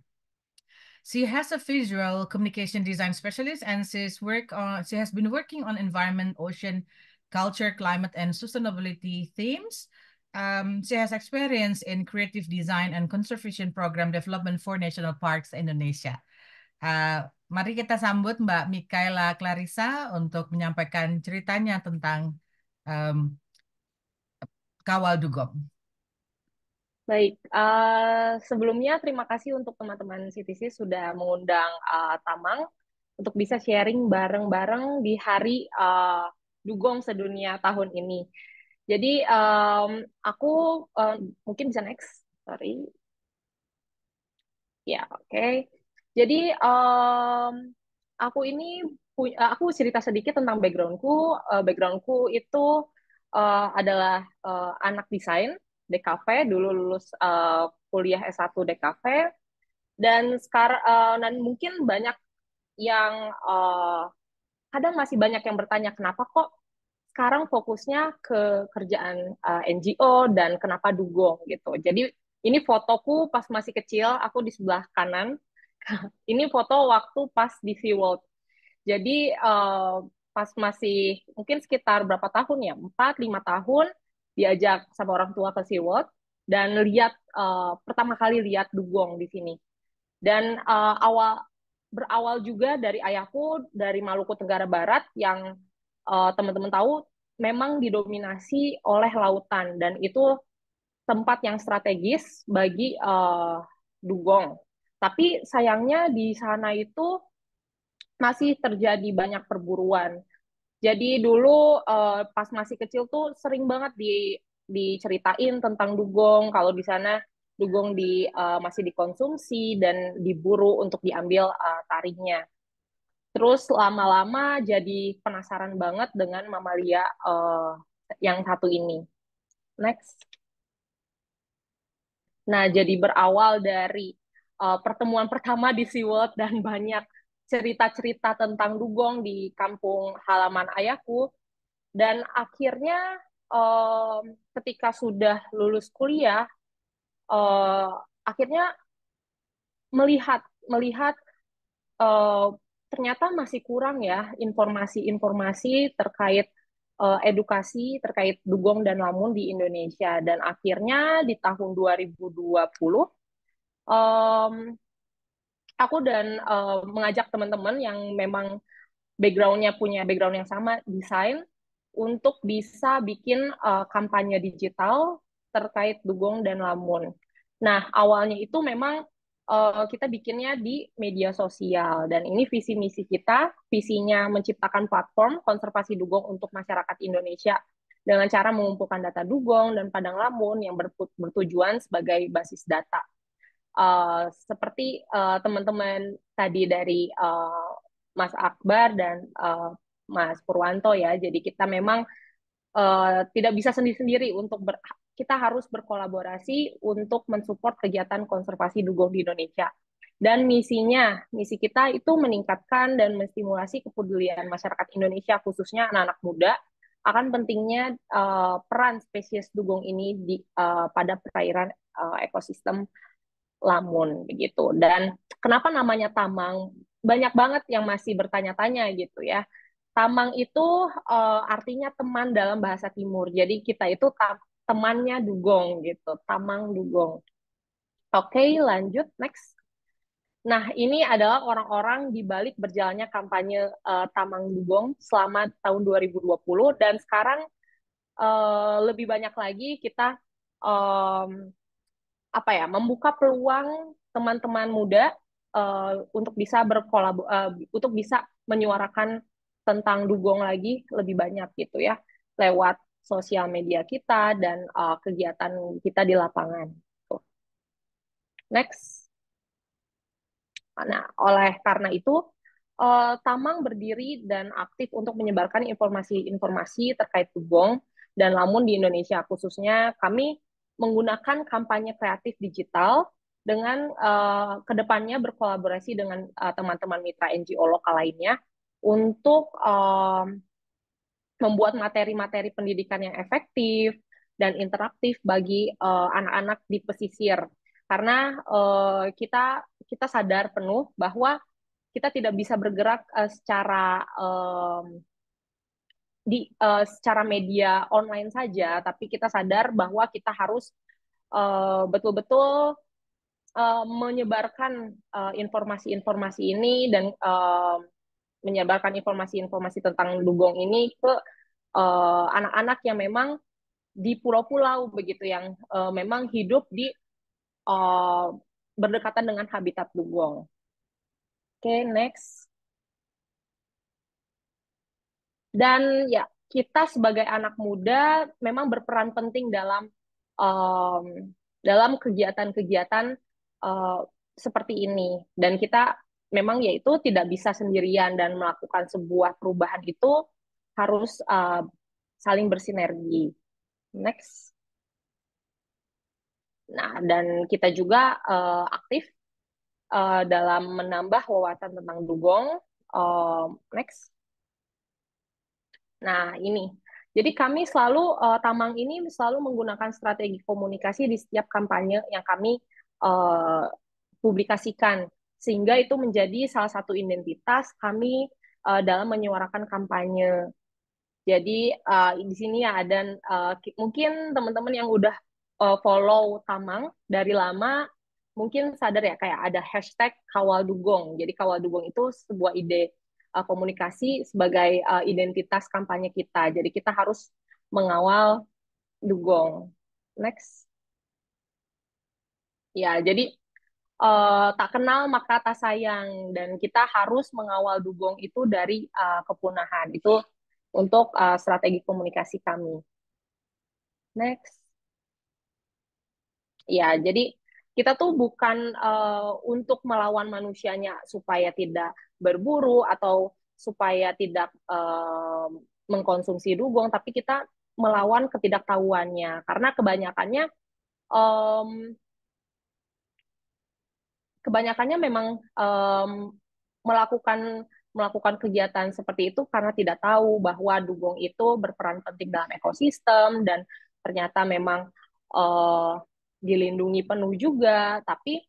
She has a visual communication design specialist and she's work on, she has been working on environment, ocean, culture, climate, and sustainability themes. Um, she has experience in creative design and conservation program development for national parks Indonesia. Uh, mari kita sambut Mbak Mikaela Clarissa untuk menyampaikan ceritanya tentang um, Kawal Dugong. Baik, uh, sebelumnya terima kasih untuk teman-teman CTC sudah mengundang uh, Tamang untuk bisa sharing bareng-bareng di hari uh, dugong sedunia tahun ini. Jadi um, aku uh, mungkin bisa next, sorry. Ya, yeah, oke. Okay. Jadi um, aku ini aku cerita sedikit tentang backgroundku. Uh, backgroundku itu uh, adalah uh, anak desain DKV dulu lulus uh, kuliah S1 DKV dan sekarang uh, eh, dan mungkin banyak yang uh, kadang masih banyak yang bertanya kenapa kok sekarang fokusnya ke kerjaan uh, NGO dan kenapa dugong gitu. Jadi ini fotoku pas masih kecil, aku di sebelah kanan. ini foto waktu pas di Sea World. Jadi uh, pas masih mungkin sekitar berapa tahun ya, 4 5 tahun diajak sama orang tua ke SeaWorld dan lihat uh, pertama kali lihat dugong di sini. Dan uh, awal berawal juga dari ayahku dari Maluku Tenggara Barat yang uh, teman-teman tahu memang didominasi oleh lautan dan itu tempat yang strategis bagi uh, dugong. Tapi sayangnya di sana itu masih terjadi banyak perburuan. Jadi dulu uh, pas masih kecil tuh sering banget di diceritain tentang dugong kalau di sana dugong di uh, masih dikonsumsi dan diburu untuk diambil uh, taringnya. Terus lama-lama jadi penasaran banget dengan mamalia uh, yang satu ini. Next. Nah, jadi berawal dari uh, pertemuan pertama di SeaWorld dan banyak cerita-cerita tentang dugong di kampung halaman ayahku dan akhirnya um, ketika sudah lulus kuliah uh, akhirnya melihat melihat uh, ternyata masih kurang ya informasi-informasi terkait uh, edukasi terkait dugong dan lamun di Indonesia dan akhirnya di tahun 2020 um, aku dan uh, mengajak teman-teman yang memang backgroundnya punya background yang sama desain untuk bisa bikin uh, kampanye digital terkait dugong dan lamun. Nah awalnya itu memang uh, kita bikinnya di media sosial dan ini visi misi kita visinya menciptakan platform konservasi dugong untuk masyarakat Indonesia dengan cara mengumpulkan data dugong dan padang lamun yang bertujuan sebagai basis data Eh, seperti uh, teman-teman tadi dari uh, Mas Akbar dan uh, Mas Purwanto ya. Jadi kita memang uh, tidak bisa sendiri-sendiri untuk ber, kita harus berkolaborasi untuk mensupport kegiatan konservasi dugong di Indonesia. Dan misinya, misi kita itu meningkatkan dan menstimulasi kepedulian masyarakat Indonesia khususnya anak-anak muda akan pentingnya uh, peran spesies dugong ini di uh, pada perairan uh, ekosistem lamun begitu. Dan kenapa namanya tamang? Banyak banget yang masih bertanya-tanya gitu ya. Tamang itu uh, artinya teman dalam bahasa Timur. Jadi kita itu temannya dugong gitu, tamang dugong. Oke, okay, lanjut next. Nah, ini adalah orang-orang di balik berjalannya kampanye uh, Tamang Dugong selama tahun 2020 dan sekarang uh, lebih banyak lagi kita um, apa ya membuka peluang teman-teman muda uh, untuk bisa berkolab uh, eh, untuk bisa menyuarakan tentang dugong lagi lebih banyak gitu ya lewat sosial media kita dan uh, kegiatan kita di lapangan. Next. Nah, oleh karena itu uh, Tamang berdiri dan aktif untuk menyebarkan informasi-informasi terkait dugong dan lamun di Indonesia khususnya kami menggunakan kampanye kreatif digital dengan uh, kedepannya berkolaborasi dengan eh, teman-teman uh, mitra NGO lokal lainnya untuk um, membuat materi-materi pendidikan yang efektif dan interaktif bagi anak-anak uh, di pesisir karena uh, kita kita sadar penuh bahwa kita tidak bisa bergerak uh, secara um, di uh, secara media online saja, tapi kita sadar bahwa kita harus eh, betul-betul uh, menyebarkan informasi-informasi uh, ini dan uh, menyebarkan informasi-informasi tentang dugong ini ke anak-anak uh, yang memang di pulau-pulau begitu yang uh, memang hidup di uh, berdekatan dengan habitat dugong. Oke, okay, next. Dan ya, kita sebagai anak muda memang berperan penting dalam um, dalam kegiatan-kegiatan uh, seperti ini. Dan kita memang yaitu tidak bisa sendirian dan melakukan sebuah perubahan itu harus uh, saling bersinergi. Next. Nah, dan kita juga uh, aktif uh, dalam menambah wawasan tentang dugong. Uh, next. Nah, ini. Jadi kami selalu uh, Tamang ini selalu menggunakan strategi komunikasi di setiap kampanye yang kami uh, publikasikan sehingga itu menjadi salah satu identitas kami uh, dalam menyuarakan kampanye. Jadi uh, di sini ya ada uh, mungkin teman-teman yang udah uh, follow Tamang dari lama mungkin sadar ya kayak ada hashtag Kawal Dugong. Jadi Kawal Dugong itu sebuah ide uh, komunikasi sebagai uh, identitas kampanye kita. Jadi kita harus mengawal dugong. Next. Ya, jadi uh, tak kenal maka tak sayang dan kita harus mengawal dugong itu dari uh, kepunahan. Itu untuk uh, strategi komunikasi kami. Next. Ya, jadi kita tuh bukan uh, untuk melawan manusianya supaya tidak berburu atau supaya tidak um, mengkonsumsi dugong, tapi kita melawan ketidaktahuannya karena kebanyakannya um, kebanyakannya memang um, melakukan melakukan kegiatan seperti itu karena tidak tahu bahwa dugong itu berperan penting dalam ekosistem dan ternyata memang uh, dilindungi penuh juga tapi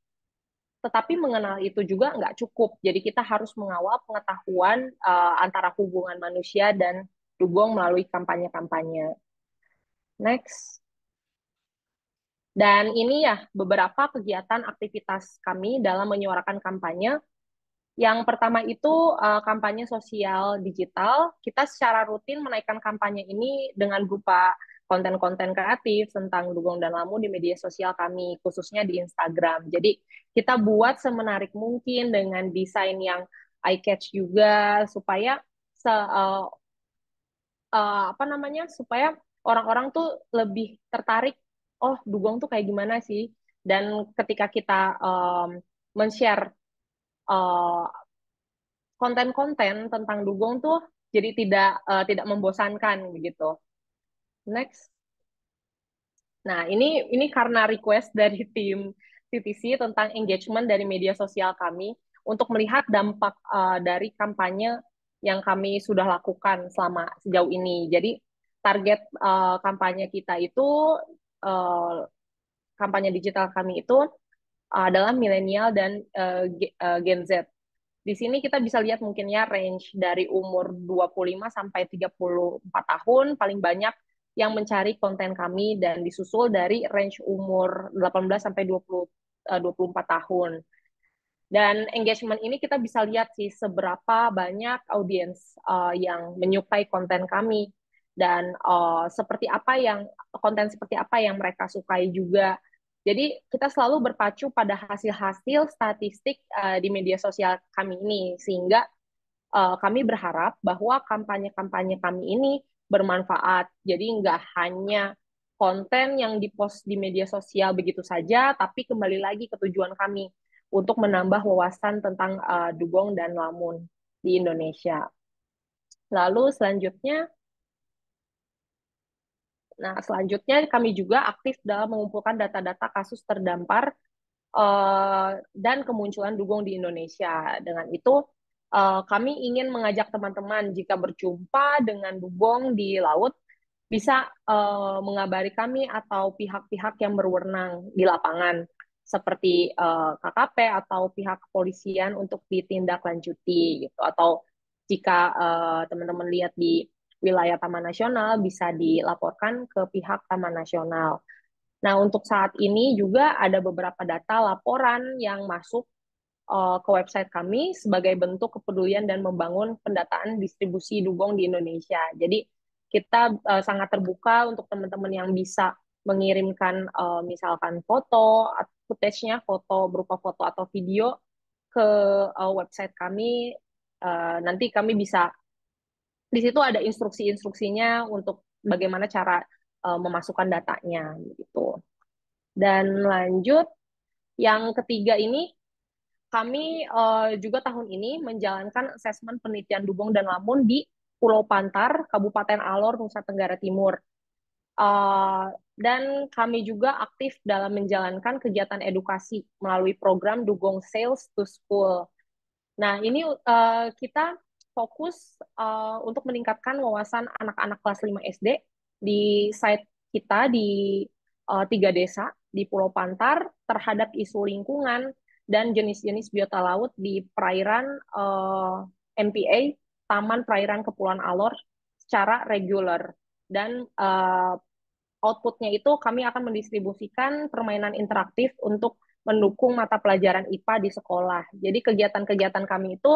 tetapi mengenal itu juga nggak cukup. Jadi kita harus mengawal pengetahuan uh, antara hubungan manusia dan dugong melalui kampanye-kampanye. Next. Dan ini ya beberapa kegiatan aktivitas kami dalam menyuarakan kampanye. Yang pertama itu uh, kampanye sosial digital. Kita secara rutin menaikkan kampanye ini dengan berupa konten-konten kreatif tentang dugong dan lamu di media sosial kami, khususnya di Instagram. Jadi kita buat semenarik mungkin dengan desain yang eye catch juga supaya se uh, uh, apa namanya supaya orang-orang tuh lebih tertarik. Oh, dugong tuh kayak gimana sih? Dan ketika kita um, men-share konten eh, konten-konten tentang dugong tuh jadi tidak uh, tidak membosankan begitu. Next. Nah, ini ini karena request dari tim TTC tentang engagement dari media sosial kami untuk melihat dampak uh, dari kampanye yang kami sudah lakukan selama sejauh ini. Jadi target uh, kampanye kita itu uh, kampanye digital kami itu adalah milenial dan uh, Gen Z. Di sini kita bisa lihat mungkinnya range dari umur 25 sampai 34 tahun paling banyak yang mencari konten kami dan disusul dari range umur 18 sampai 20 24 eh, tahun. Dan engagement ini kita bisa lihat sih seberapa banyak audiens uh, eh, yang menyukai konten kami dan uh, seperti apa yang konten seperti apa yang mereka sukai juga. Jadi kita selalu berpacu pada hasil-hasil statistik uh, di media sosial kami ini sehingga uh, kami berharap bahwa kampanye-kampanye kami ini bermanfaat. Jadi nggak hanya konten yang dipost di media sosial begitu saja, tapi kembali lagi ke tujuan kami untuk menambah wawasan tentang uh, dugong dan lamun di Indonesia. Lalu selanjutnya, nah selanjutnya kami juga aktif dalam mengumpulkan data-data kasus terdampar uh, dan kemunculan dugong di Indonesia. Dengan itu uh, kami ingin mengajak teman-teman jika berjumpa dengan dugong di laut bisa uh, mengabari kami atau pihak-pihak yang berwenang di lapangan seperti uh, eh, KKP atau pihak kepolisian untuk ditindaklanjuti gitu atau jika teman-teman uh, lihat di wilayah Taman Nasional bisa dilaporkan ke pihak Taman Nasional. Nah, untuk saat ini juga ada beberapa data laporan yang masuk uh, ke website kami sebagai bentuk kepedulian dan membangun pendataan distribusi dugong di Indonesia. Jadi kita uh, sangat terbuka untuk teman-teman yang bisa mengirimkan uh, misalkan foto, footage-nya foto berupa foto atau video ke uh, website kami. Uh, nanti kami bisa di situ ada instruksi-instruksinya untuk bagaimana cara uh, memasukkan datanya gitu. Dan lanjut yang ketiga ini kami uh, juga tahun ini menjalankan asesmen penelitian Dubong dan Lamun di Pulau Pantar, Kabupaten Alor, Nusa Tenggara Timur. Uh, dan kami juga aktif dalam menjalankan kegiatan edukasi melalui program Dugong Sales to School. Nah, ini uh, kita fokus uh, untuk meningkatkan wawasan anak-anak kelas 5 SD di site kita di uh, tiga desa di Pulau Pantar terhadap isu lingkungan, dan jenis-jenis biota laut di perairan uh, eh, MPA, Taman Perairan Kepulauan Alor secara reguler. Dan uh, outputnya itu kami akan mendistribusikan permainan interaktif untuk mendukung mata pelajaran IPA di sekolah. Jadi kegiatan-kegiatan kami itu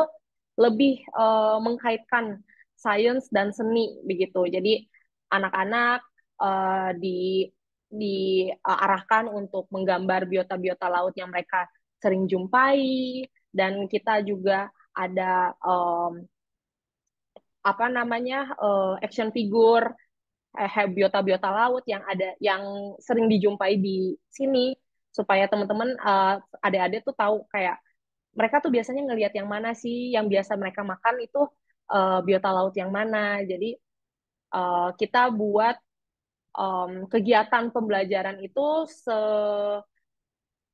lebih uh, mengkaitkan sains dan seni begitu. Jadi anak-anak uh, di diarahkan uh, untuk menggambar biota-biota laut yang mereka sering jumpai dan kita juga ada um, apa namanya uh, action figure eh, biota-biota laut yang ada yang sering dijumpai di sini supaya teman-teman uh, eh, ada adik tuh tahu kayak mereka tuh biasanya ngelihat yang mana sih yang biasa mereka makan itu uh, biota laut yang mana jadi uh, kita buat um, kegiatan pembelajaran itu se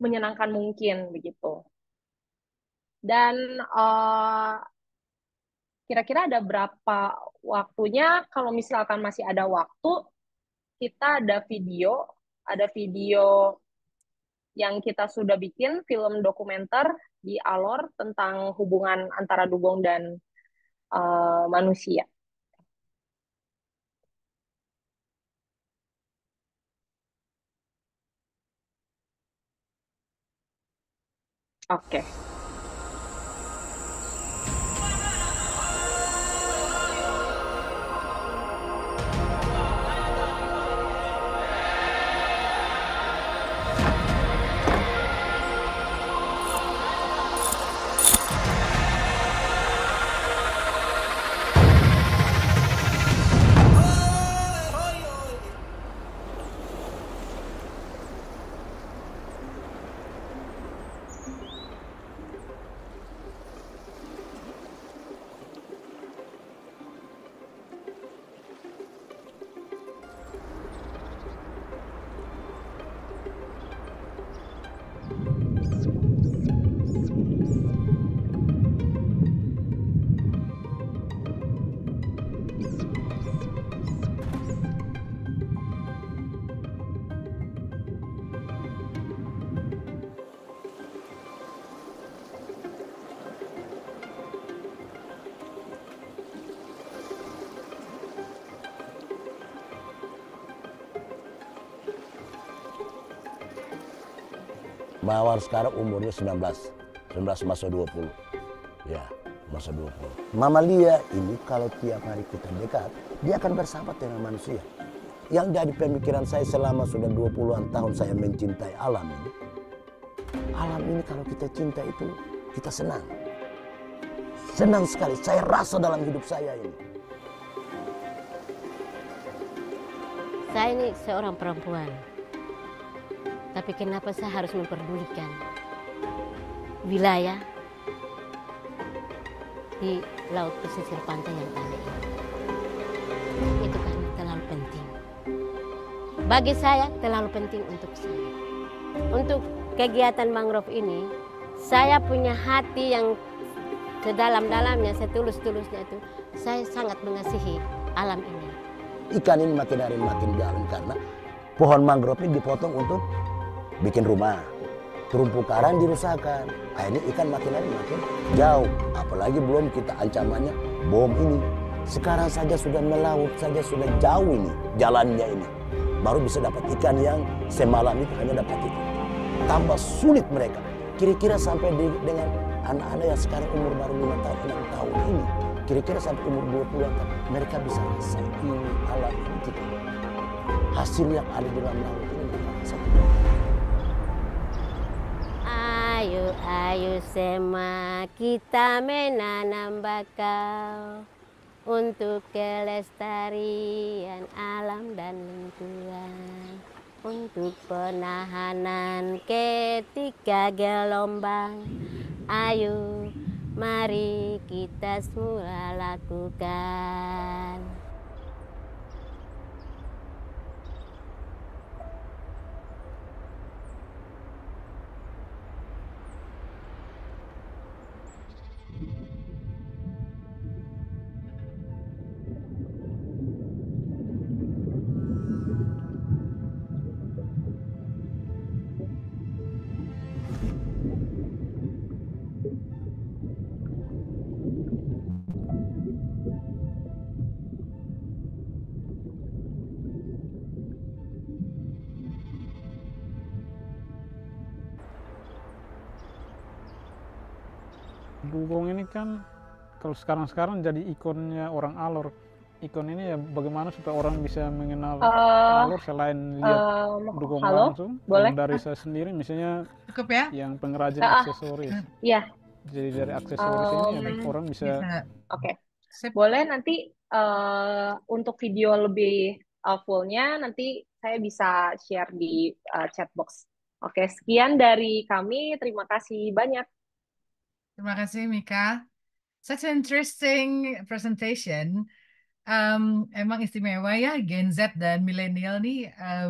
menyenangkan mungkin begitu. Dan kira eh, kira-kira ada berapa waktunya kalau misalkan masih ada waktu kita ada video ada video yang kita sudah bikin film dokumenter di Alor tentang hubungan antara dugong dan uh, manusia Oke. Okay. Mawar sekarang umurnya 19, 19 masa 20. Ya, masa 20. Mamalia ini kalau tiap hari kita dekat, dia akan bersahabat dengan manusia. Yang dari pemikiran saya selama sudah 20-an tahun saya mencintai alam ini. Alam ini kalau kita cinta itu, kita senang. Senang sekali, saya rasa dalam hidup saya ini. Saya ini seorang perempuan. Tapi kenapa saya harus memperdulikan wilayah di laut pesisir pantai yang aneh ini? Itu karena terlalu penting. Bagi saya terlalu penting untuk saya. Untuk kegiatan mangrove ini, saya punya hati yang sedalam-dalamnya, setulus-tulusnya itu, saya sangat mengasihi alam ini. Ikan ini makin hari makin dalam karena pohon mangrove ini dipotong untuk bikin rumah terumpu karang dirusakan akhirnya ikan makin lagi makin jauh apalagi belum kita ancamannya bom ini sekarang saja sudah melaut saja sudah jauh ini jalannya ini baru bisa dapat ikan yang semalam itu hanya dapat itu tambah sulit mereka kira-kira sampai di, dengan anak-anak yang sekarang umur baru 5 tahun 6 tahun ini kira-kira sampai umur 20 tahun mereka bisa rasa ini alam ini hasil yang ada di dalam laut ini kita rasakan ayo sema kita menanam bakau untuk kelestarian alam dan lingkungan untuk penahanan ketika gelombang ayo mari kita semua lakukan Bugong ini kan kalau sekarang-sekarang jadi ikonnya orang Alor. Ikon ini ya bagaimana supaya orang bisa mengenal uh, Alor selain lihat uh, eh, dugong halo, langsung. Boleh. dari ah. saya sendiri misalnya Cukup ya? yang pengrajin uh, aksesoris. Iya. Jadi dari aksesoris um, ini ya, orang bisa. Oke. Okay. Boleh nanti uh, untuk video lebih uh, fullnya nanti saya bisa share di uh, chat box. Oke, sekian dari kami. Terima kasih banyak. Terima kasih Mika. Such an interesting presentation. Um, emang istimewa ya Gen Z dan milenial nih um,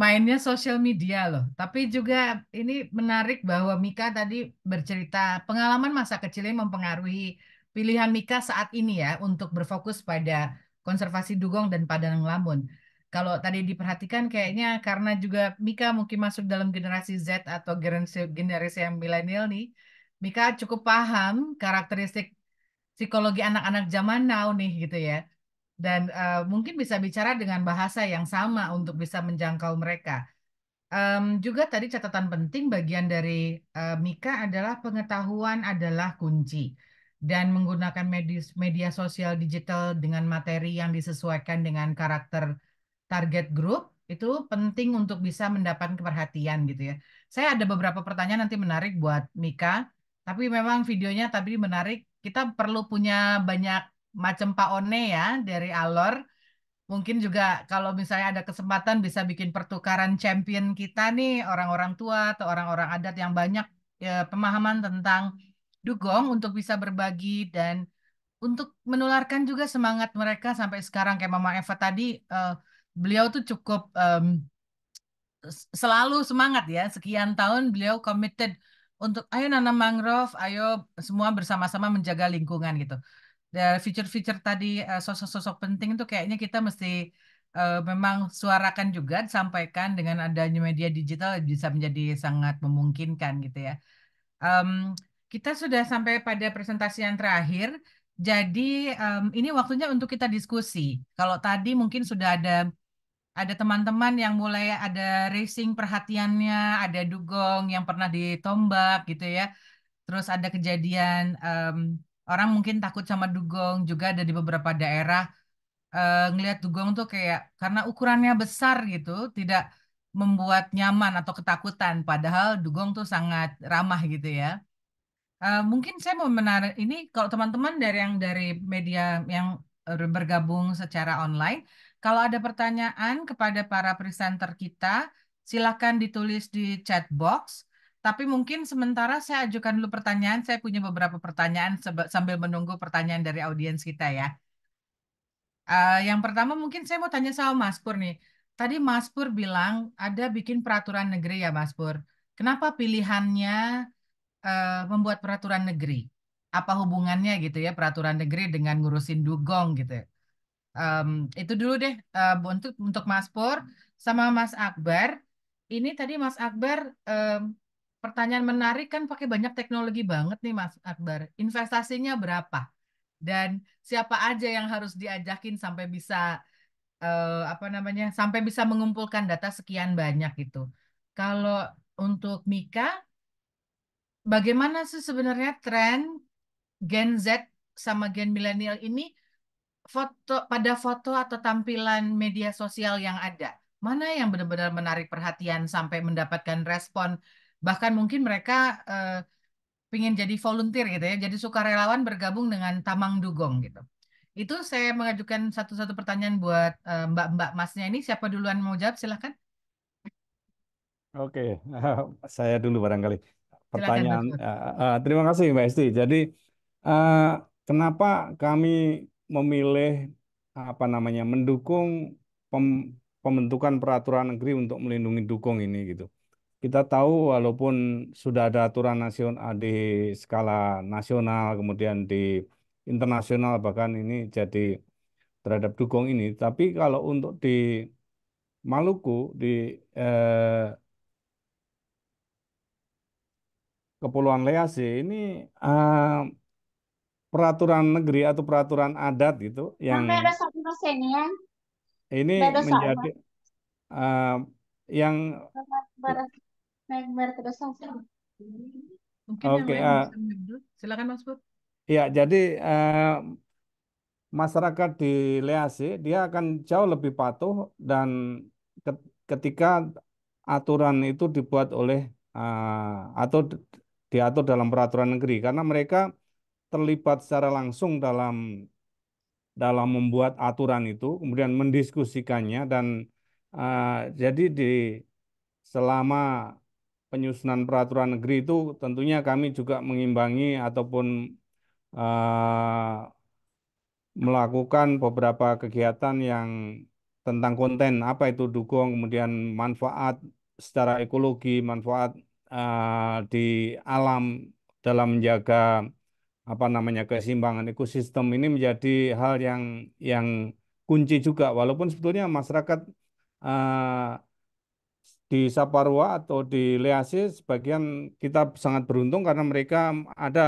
mainnya sosial media loh. Tapi juga ini menarik bahwa Mika tadi bercerita pengalaman masa kecilnya mempengaruhi pilihan Mika saat ini ya untuk berfokus pada konservasi dugong dan padang lamun. Kalau tadi diperhatikan kayaknya karena juga Mika mungkin masuk dalam generasi Z atau generasi, yang milenial nih, Mika cukup paham karakteristik psikologi anak-anak zaman now nih gitu ya. Dan uh, mungkin bisa bicara dengan bahasa yang sama untuk bisa menjangkau mereka. Um, juga tadi catatan penting bagian dari uh, Mika adalah pengetahuan adalah kunci dan menggunakan media, media sosial digital dengan materi yang disesuaikan dengan karakter target group itu penting untuk bisa mendapatkan perhatian gitu ya. Saya ada beberapa pertanyaan nanti menarik buat Mika tapi memang videonya tadi menarik. Kita perlu punya banyak macam Pak paone ya dari Alor. Mungkin juga kalau misalnya ada kesempatan bisa bikin pertukaran champion kita nih orang-orang tua atau orang-orang adat yang banyak ya, pemahaman tentang dugong untuk bisa berbagi dan untuk menularkan juga semangat mereka sampai sekarang kayak Mama Eva tadi uh, beliau tuh cukup um, selalu semangat ya sekian tahun beliau committed untuk ayo nanam mangrove, ayo semua bersama-sama menjaga lingkungan gitu. Dan ya, fitur-fitur tadi eh, sosok-sosok penting itu kayaknya kita mesti uh, memang suarakan juga, sampaikan dengan adanya media digital bisa menjadi sangat memungkinkan gitu ya. Um, kita sudah sampai pada presentasi yang terakhir. Jadi um, ini waktunya untuk kita diskusi. Kalau tadi mungkin sudah ada ada teman-teman yang mulai ada racing perhatiannya, ada dugong yang pernah ditombak gitu ya. Terus ada kejadian um, orang mungkin takut sama dugong juga ada di beberapa daerah uh, ngelihat dugong tuh kayak karena ukurannya besar gitu, tidak membuat nyaman atau ketakutan padahal dugong tuh sangat ramah gitu ya. Uh, mungkin saya mau menarik ini kalau teman-teman dari yang dari media yang bergabung secara online kalau ada pertanyaan kepada para presenter kita, silakan ditulis di chat box. Tapi mungkin sementara saya ajukan dulu pertanyaan. Saya punya beberapa pertanyaan sambil menunggu pertanyaan dari audiens kita ya. Uh, yang pertama mungkin saya mau tanya sama Mas Pur nih. Tadi Mas Pur bilang ada bikin peraturan negeri ya Mas Pur. Kenapa pilihannya uh, membuat peraturan negeri? Apa hubungannya gitu ya peraturan negeri dengan ngurusin dugong gitu ya? Um, itu dulu deh uh, untuk untuk Mas Pur sama Mas Akbar. Ini tadi Mas Akbar um, pertanyaan menarik kan pakai banyak teknologi banget nih Mas Akbar. Investasinya berapa? Dan siapa aja yang harus diajakin sampai bisa uh, apa namanya? sampai bisa mengumpulkan data sekian banyak itu. Kalau untuk Mika bagaimana sih sebenarnya tren Gen Z sama Gen milenial ini foto pada foto atau tampilan media sosial yang ada mana yang benar-benar menarik perhatian sampai mendapatkan respon bahkan mungkin mereka eh, ingin jadi volunteer gitu ya jadi sukarelawan bergabung dengan Tamang Dugong gitu itu saya mengajukan satu-satu pertanyaan buat eh, mbak-mbak masnya ini siapa duluan mau jawab silahkan oke saya dulu barangkali pertanyaan uh, uh, terima kasih mbak Esti jadi uh, kenapa kami memilih apa namanya mendukung pem, pembentukan peraturan negeri untuk melindungi dukung ini gitu. Kita tahu walaupun sudah ada aturan nasional ah, di skala nasional kemudian di internasional bahkan ini jadi terhadap dukung ini, tapi kalau untuk di Maluku di eh, Kepulauan Lease ini eh, peraturan negeri atau peraturan adat gitu yang ya? ini menjadi uh, yang Oke, okay, uh, eh, silakan Mas Bud. Ya, jadi uh, masyarakat di leasi dia akan jauh lebih patuh dan ketika aturan itu dibuat oleh uh, atau diatur dalam peraturan negeri karena mereka terlibat secara langsung dalam dalam membuat aturan itu, kemudian mendiskusikannya dan uh, jadi di selama penyusunan peraturan negeri itu tentunya kami juga mengimbangi ataupun uh, melakukan beberapa kegiatan yang tentang konten apa itu dukung kemudian manfaat secara ekologi manfaat uh, di alam dalam menjaga apa namanya keseimbangan ekosistem ini menjadi hal yang yang kunci juga walaupun sebetulnya masyarakat uh, di Saparua atau di Lease sebagian kita sangat beruntung karena mereka ada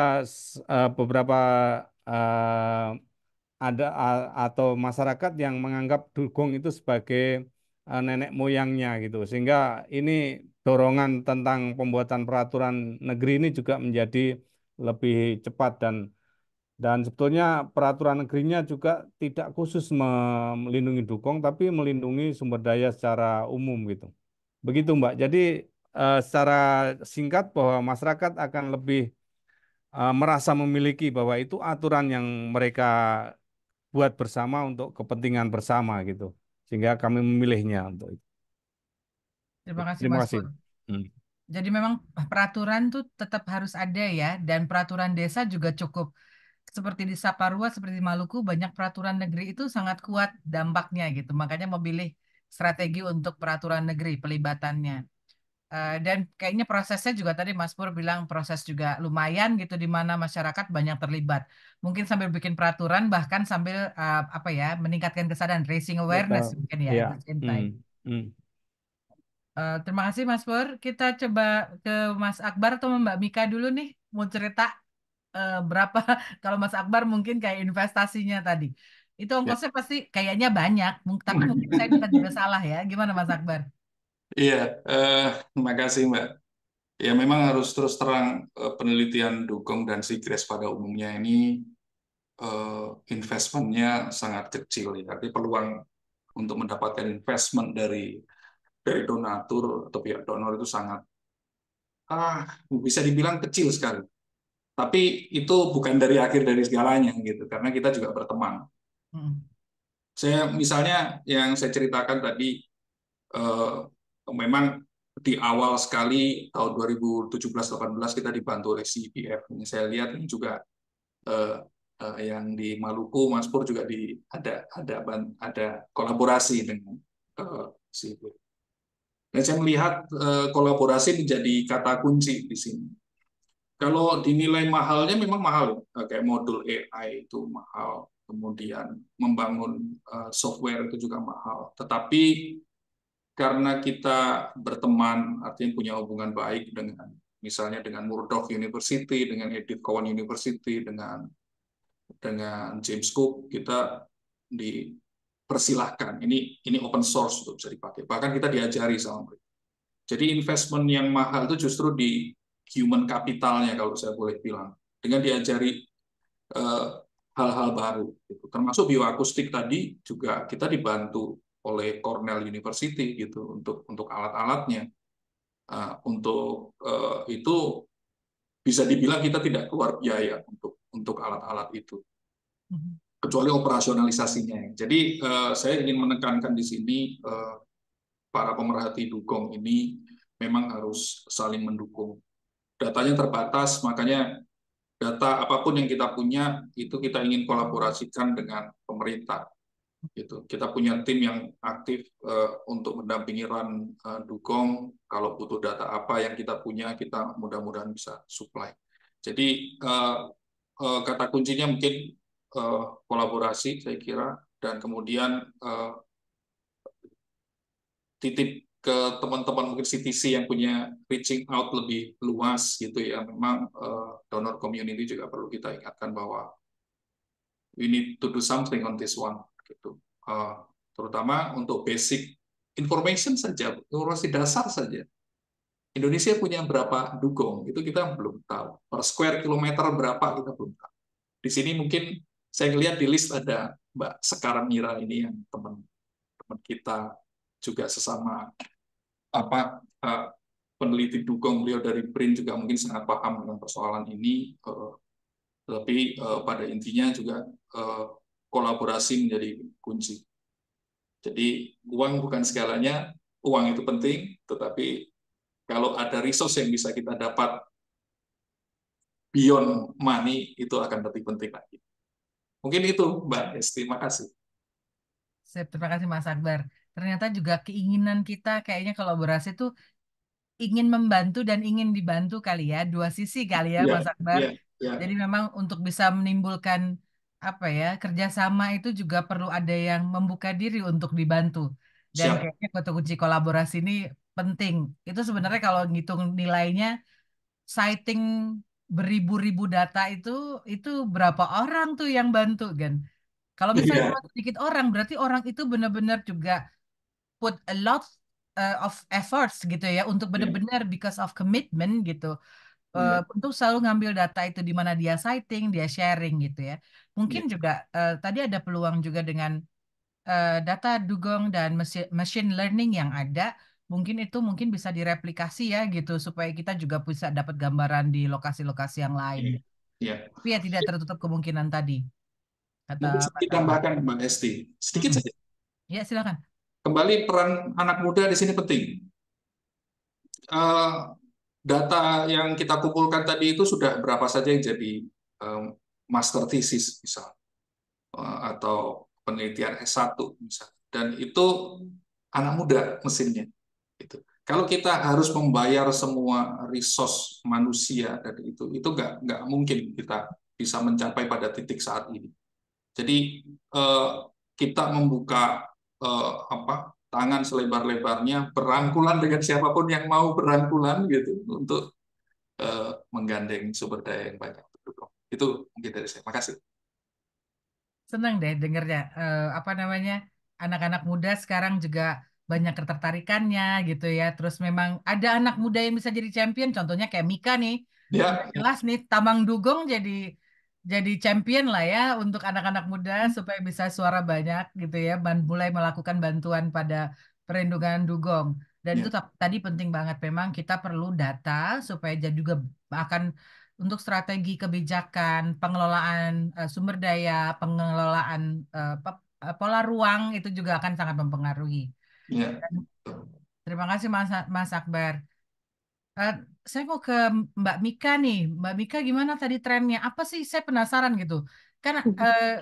uh, beberapa uh, ada uh, atau masyarakat yang menganggap dugong itu sebagai uh, nenek moyangnya gitu sehingga ini dorongan tentang pembuatan peraturan negeri ini juga menjadi lebih cepat dan dan sebetulnya peraturan negerinya juga tidak khusus melindungi dukung tapi melindungi sumber daya secara umum gitu. Begitu Mbak. Jadi uh, secara singkat bahwa masyarakat akan lebih uh, merasa memiliki bahwa itu aturan yang mereka buat bersama untuk kepentingan bersama gitu. Sehingga kami memilihnya untuk itu. Terima kasih Terima kasih. Mas. Hmm. Jadi memang peraturan tuh tetap harus ada ya dan peraturan desa juga cukup seperti di Saparua seperti di Maluku banyak peraturan negeri itu sangat kuat dampaknya gitu. Makanya memilih strategi untuk peraturan negeri pelibatannya. Eh, dan kayaknya prosesnya juga tadi Mas Pur bilang proses juga lumayan gitu di mana masyarakat banyak terlibat. Mungkin sambil bikin peraturan bahkan sambil eh, apa ya meningkatkan kesadaran raising awareness Betul. mungkin ya. Yeah. Mm. Mm. Uh, terima kasih Mas Pur. Kita coba ke Mas Akbar atau Mbak Mika dulu nih mau cerita uh, berapa kalau Mas Akbar mungkin kayak investasinya tadi. Itu ya. ongkosnya ya. pasti kayaknya banyak, tapi mungkin saya juga salah ya. Gimana Mas Akbar? Iya, uh, terima kasih Mbak. Ya memang harus terus terang uh, penelitian dukung dan sigres pada umumnya ini uh, investmentnya sangat kecil ya. Tapi peluang untuk mendapatkan investment dari dari donatur atau pihak donor itu sangat ah bisa dibilang kecil sekali. Tapi itu bukan dari akhir dari segalanya gitu karena kita juga berteman. Hmm. Saya misalnya yang saya ceritakan tadi eh, memang di awal sekali tahun 2017-18 kita dibantu oleh CPF. Ini saya lihat ini juga eh, eh, yang di Maluku Mas Pur juga di ada ada ada kolaborasi dengan eh, CPF. Nah, saya melihat eh, kolaborasi menjadi kata kunci di sini. Kalau dinilai mahalnya memang mahal, ya. eh, kayak modul AI itu mahal, kemudian membangun eh, software itu juga mahal. Tetapi karena kita berteman, artinya punya hubungan baik dengan misalnya dengan Murdoch University, dengan Edith Cowan University, dengan dengan James Cook, kita di persilahkan. Ini ini open source untuk bisa dipakai. Bahkan kita diajari sama mereka. Jadi investment yang mahal itu justru di human capitalnya kalau saya boleh bilang. Dengan diajari eh, hal-hal uh, baru. Gitu. Termasuk bioakustik tadi juga kita dibantu oleh Cornell University gitu untuk untuk alat-alatnya. Uh, untuk uh, itu bisa dibilang kita tidak keluar biaya untuk untuk alat-alat itu. Mm-hmm kecuali operasionalisasinya. Jadi eh, saya ingin menekankan di sini eh, para pemerhati dukung ini memang harus saling mendukung. Datanya terbatas, makanya data apapun yang kita punya itu kita ingin kolaborasikan dengan pemerintah. Gitu. Kita punya tim yang aktif uh, untuk mendampingi RAN uh, Dukong. Kalau butuh data apa yang kita punya, kita mudah-mudahan bisa supply. Jadi uh, uh, kata kuncinya mungkin Eh, kolaborasi saya kira dan kemudian eh, titip ke teman-teman mungkin CTC yang punya reaching out lebih luas gitu ya memang eh, donor community juga perlu kita ingatkan bahwa we need to do something on this one gitu terutama untuk basic information saja informasi dasar saja Indonesia punya berapa dugong itu kita belum tahu per square kilometer berapa kita belum tahu di sini mungkin saya ngelihat di list ada Mbak Sekarang Mira ini yang teman teman kita juga sesama apa uh, peneliti dukung. beliau dari BRIN juga mungkin sangat paham dengan persoalan ini uh, tapi uh, pada intinya juga uh, kolaborasi menjadi kunci jadi uang bukan segalanya uang itu penting tetapi kalau ada resource yang bisa kita dapat beyond money itu akan lebih penting lagi Mungkin itu Mbak Esti. terima kasih. Sip, terima kasih Mas Akbar. Ternyata juga keinginan kita kayaknya kolaborasi itu ingin membantu dan ingin dibantu kali ya, dua sisi kali ya yeah, Mas Akbar. Yeah, yeah. Jadi memang untuk bisa menimbulkan apa ya kerjasama itu juga perlu ada yang membuka diri untuk dibantu. Dan Siap. kayaknya kota kunci kolaborasi ini penting. Itu sebenarnya kalau ngitung nilainya sighting beribu-ribu data itu itu berapa orang tuh yang bantu kan? Kalau iya. misalnya yeah. sedikit orang berarti orang itu benar-benar juga put a lot uh, of efforts gitu ya untuk iya. benar-benar yeah. because of commitment gitu. Uh, untuk selalu ngambil data itu di mana dia citing, dia sharing gitu ya. Mungkin yeah. juga uh, tadi ada peluang juga dengan uh, data dugong dan machine learning yang ada mungkin itu mungkin bisa direplikasi ya gitu supaya kita juga bisa dapat gambaran di lokasi-lokasi yang lain. Iya. iya. Tapi ya tidak tertutup kemungkinan tadi. Kata, sedikit ditambahkan Mbak Esti sedikit hmm. saja. Ya silakan. Kembali peran anak muda di sini penting. Uh, data yang kita kumpulkan tadi itu sudah berapa saja yang jadi um, master thesis misal uh, atau penelitian S1 misal dan itu anak muda mesinnya itu. Kalau kita harus membayar semua resource manusia dari itu, itu nggak nggak mungkin kita bisa mencapai pada titik saat ini. Jadi eh, kita membuka eh, apa tangan selebar-lebarnya berangkulan dengan siapapun yang mau berangkulan gitu untuk eh, menggandeng sumber daya yang banyak. Itu mungkin dari saya. Makasih. Senang deh dengarnya eh, apa namanya anak-anak muda sekarang juga banyak ketertarikannya gitu ya. Terus memang ada anak muda yang bisa jadi champion, contohnya kayak Mika nih. Ya. Jelas nih Tamang Dugong jadi jadi champion lah ya untuk anak-anak muda hmm. supaya bisa suara banyak gitu ya, dan mulai melakukan bantuan pada perlindungan dugong. Dan ya. itu tadi penting banget memang kita perlu data supaya jadi juga akan untuk strategi kebijakan, pengelolaan uh, sumber daya, pengelolaan uh, pola ruang itu juga akan sangat mempengaruhi. Ya. Terima kasih Mas, Mas Akbar. Uh, saya mau ke Mbak Mika nih. Mbak Mika gimana tadi trennya? Apa sih saya penasaran gitu. Karena uh,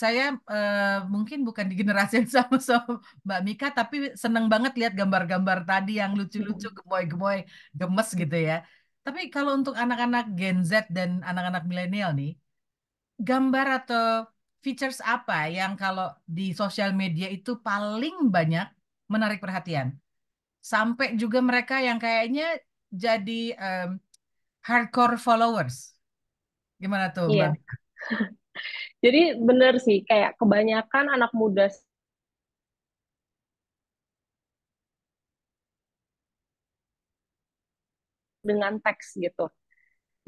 saya uh, mungkin bukan di generasi yang sama sama Mbak Mika, tapi seneng banget lihat gambar-gambar tadi yang lucu-lucu, hmm. gemoy-gemoy, gemes gitu ya. Tapi kalau untuk anak-anak Gen Z dan anak-anak milenial nih, gambar atau features apa yang kalau di sosial media itu paling banyak menarik perhatian? Sampai juga mereka yang kayaknya jadi um, hardcore followers. Gimana tuh, iya. jadi bener sih, kayak kebanyakan anak muda dengan teks gitu.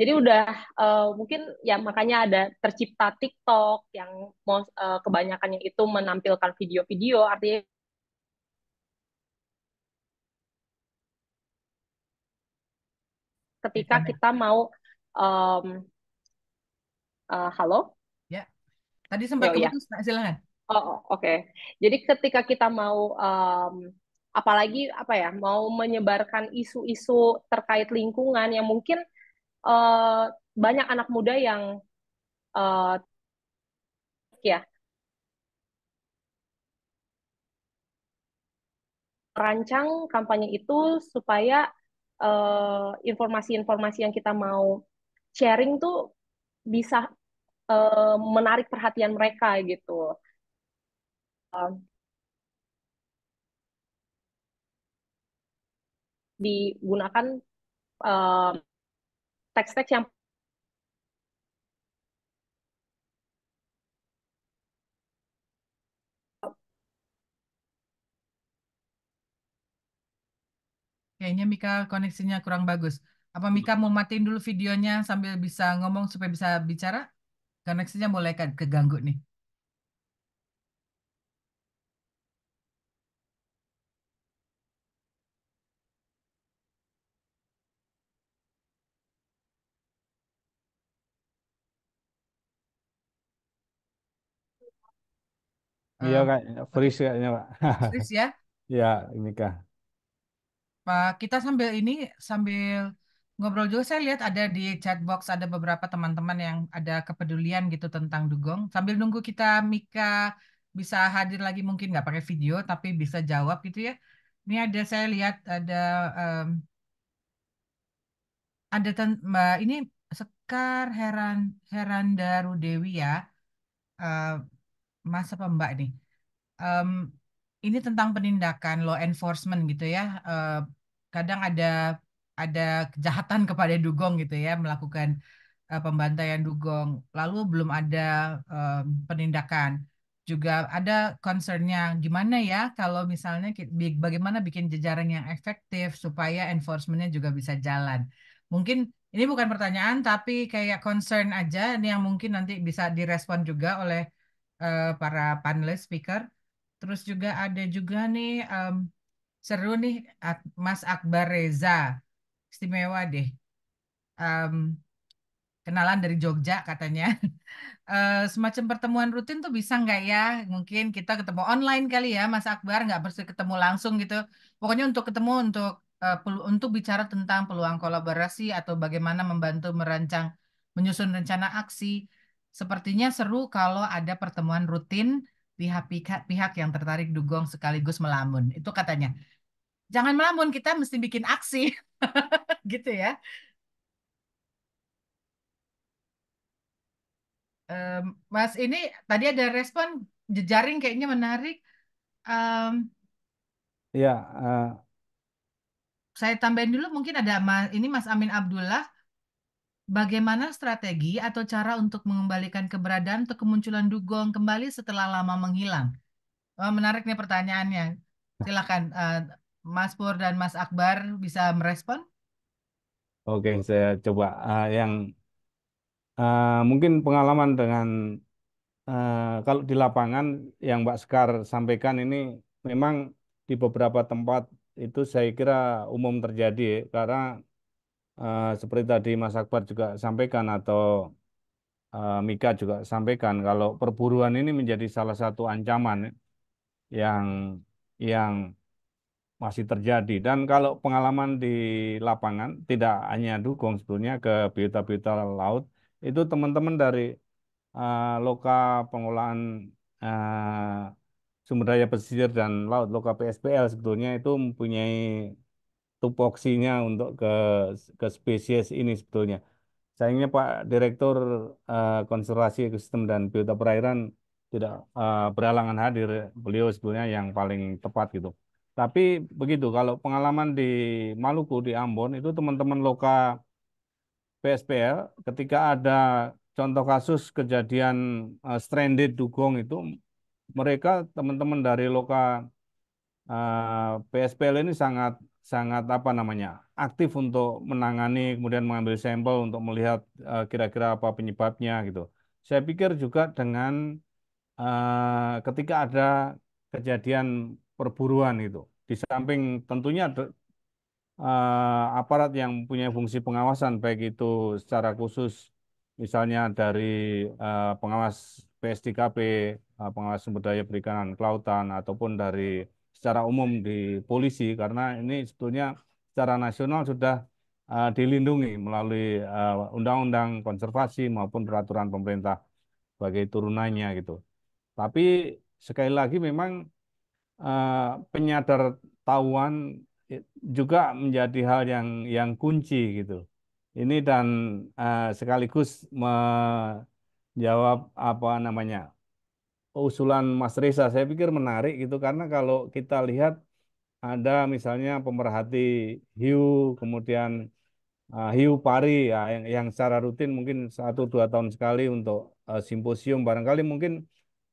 Jadi udah uh, mungkin ya makanya ada tercipta TikTok yang mau uh, eh, kebanyakannya itu menampilkan video-video artinya ketika iya. kita mau um, uh, halo? Ya. Tadi sempat oh, keputus, ya. silakan. Oh, oh oke. Okay. Jadi ketika kita mau um, apalagi apa ya, mau menyebarkan isu-isu terkait lingkungan yang mungkin Eh, banyak anak muda yang uh, ya rancang kampanye itu supaya eh, informasi-informasi uh, yang kita mau sharing tuh bisa uh, menarik perhatian mereka gitu. Uh, digunakan uh, teks-teks yang Kayaknya Mika koneksinya kurang bagus. Apa Mika mau matiin dulu videonya sambil bisa ngomong supaya bisa bicara? Koneksinya mulai kan keganggu nih. Iya ah. kak, freeze kayaknya pak. Freeze ya. Iya, ini kak. Pak, kita sambil ini sambil ngobrol juga saya lihat ada di chat box ada beberapa teman-teman yang ada kepedulian gitu tentang dugong. Sambil nunggu kita Mika bisa hadir lagi mungkin nggak pakai video tapi bisa jawab gitu ya. Ini ada saya lihat ada um, ada mbak ini Sekar Heran heranda Dewi ya. Uh, Mas apa Mbak nih? Um, ini tentang penindakan law enforcement gitu ya. Uh, kadang ada ada kejahatan kepada dugong gitu ya, melakukan uh, pembantaian dugong. Lalu belum ada um, penindakan. Juga ada concernnya gimana ya kalau misalnya bagaimana bikin jejaring yang efektif supaya enforcementnya juga bisa jalan. Mungkin ini bukan pertanyaan tapi kayak concern aja ini yang mungkin nanti bisa direspon juga oleh uh, para panelis speaker. Terus juga ada juga nih um, seru nih Mas Akbar Reza, istimewa deh. Um, kenalan dari Jogja katanya. Uh, semacam pertemuan rutin tuh bisa nggak ya? Mungkin kita ketemu online kali ya, Mas Akbar nggak bersih ketemu langsung gitu. Pokoknya untuk ketemu untuk uh, untuk bicara tentang peluang kolaborasi atau bagaimana membantu merancang menyusun rencana aksi Sepertinya seru kalau ada pertemuan rutin pihak-pihak yang tertarik dugong sekaligus melamun. Itu katanya. Jangan melamun, kita mesti bikin aksi. gitu ya. Um, Mas ini tadi ada respon jejaring kayaknya menarik. Um, ya. Uh... Saya tambahin dulu mungkin ada Mas, ini Mas Amin Abdullah Bagaimana strategi atau cara untuk mengembalikan keberadaan atau kemunculan dugong kembali setelah lama menghilang? Oh, menarik nih pertanyaannya. Silakan uh, Mas Pur dan Mas Akbar bisa merespon. Oke, saya coba uh, yang uh, mungkin pengalaman dengan uh, kalau di lapangan yang Mbak Sekar sampaikan ini memang di beberapa tempat itu saya kira umum terjadi ya, karena uh, seperti tadi Mas Akbar juga sampaikan atau uh, Mika juga sampaikan kalau perburuan ini menjadi salah satu ancaman yang yang masih terjadi dan kalau pengalaman di lapangan tidak hanya dukung sebetulnya ke biota-biota laut itu teman-teman dari uh, loka pengolahan uh, sumber daya pesisir dan laut loka PSPL sebetulnya itu mempunyai tupoksinya untuk ke ke spesies ini sebetulnya. Sayangnya Pak Direktur uh, Konservasi Ekosistem dan Biota Perairan tidak uh, berhalangan hadir. Beliau sebetulnya yang paling tepat gitu. Tapi begitu kalau pengalaman di Maluku di Ambon itu teman-teman loka PSPL ketika ada contoh kasus kejadian uh, stranded dugong itu mereka teman-teman dari loka uh, PSPL ini sangat sangat apa namanya aktif untuk menangani kemudian mengambil sampel untuk melihat eh, kira-kira uh, apa penyebabnya gitu. Saya pikir juga dengan uh, ketika ada kejadian perburuan itu di samping tentunya ada, uh, aparat yang punya fungsi pengawasan baik itu secara khusus misalnya dari uh, pengawas PSDKP, uh, pengawas sumber daya perikanan kelautan ataupun dari secara umum di polisi karena ini sebetulnya secara nasional sudah uh, dilindungi melalui eh, undang-undang uh, konservasi maupun peraturan pemerintah sebagai turunannya gitu. Tapi sekali lagi memang uh, tahuan juga menjadi hal yang yang kunci gitu. Ini dan uh, sekaligus menjawab apa namanya usulan Mas Reza. Saya pikir menarik gitu karena kalau kita lihat ada misalnya pemerhati hiu, kemudian uh, hiu pari ya, yang, yang secara rutin mungkin satu dua tahun sekali untuk uh, simposium. Barangkali mungkin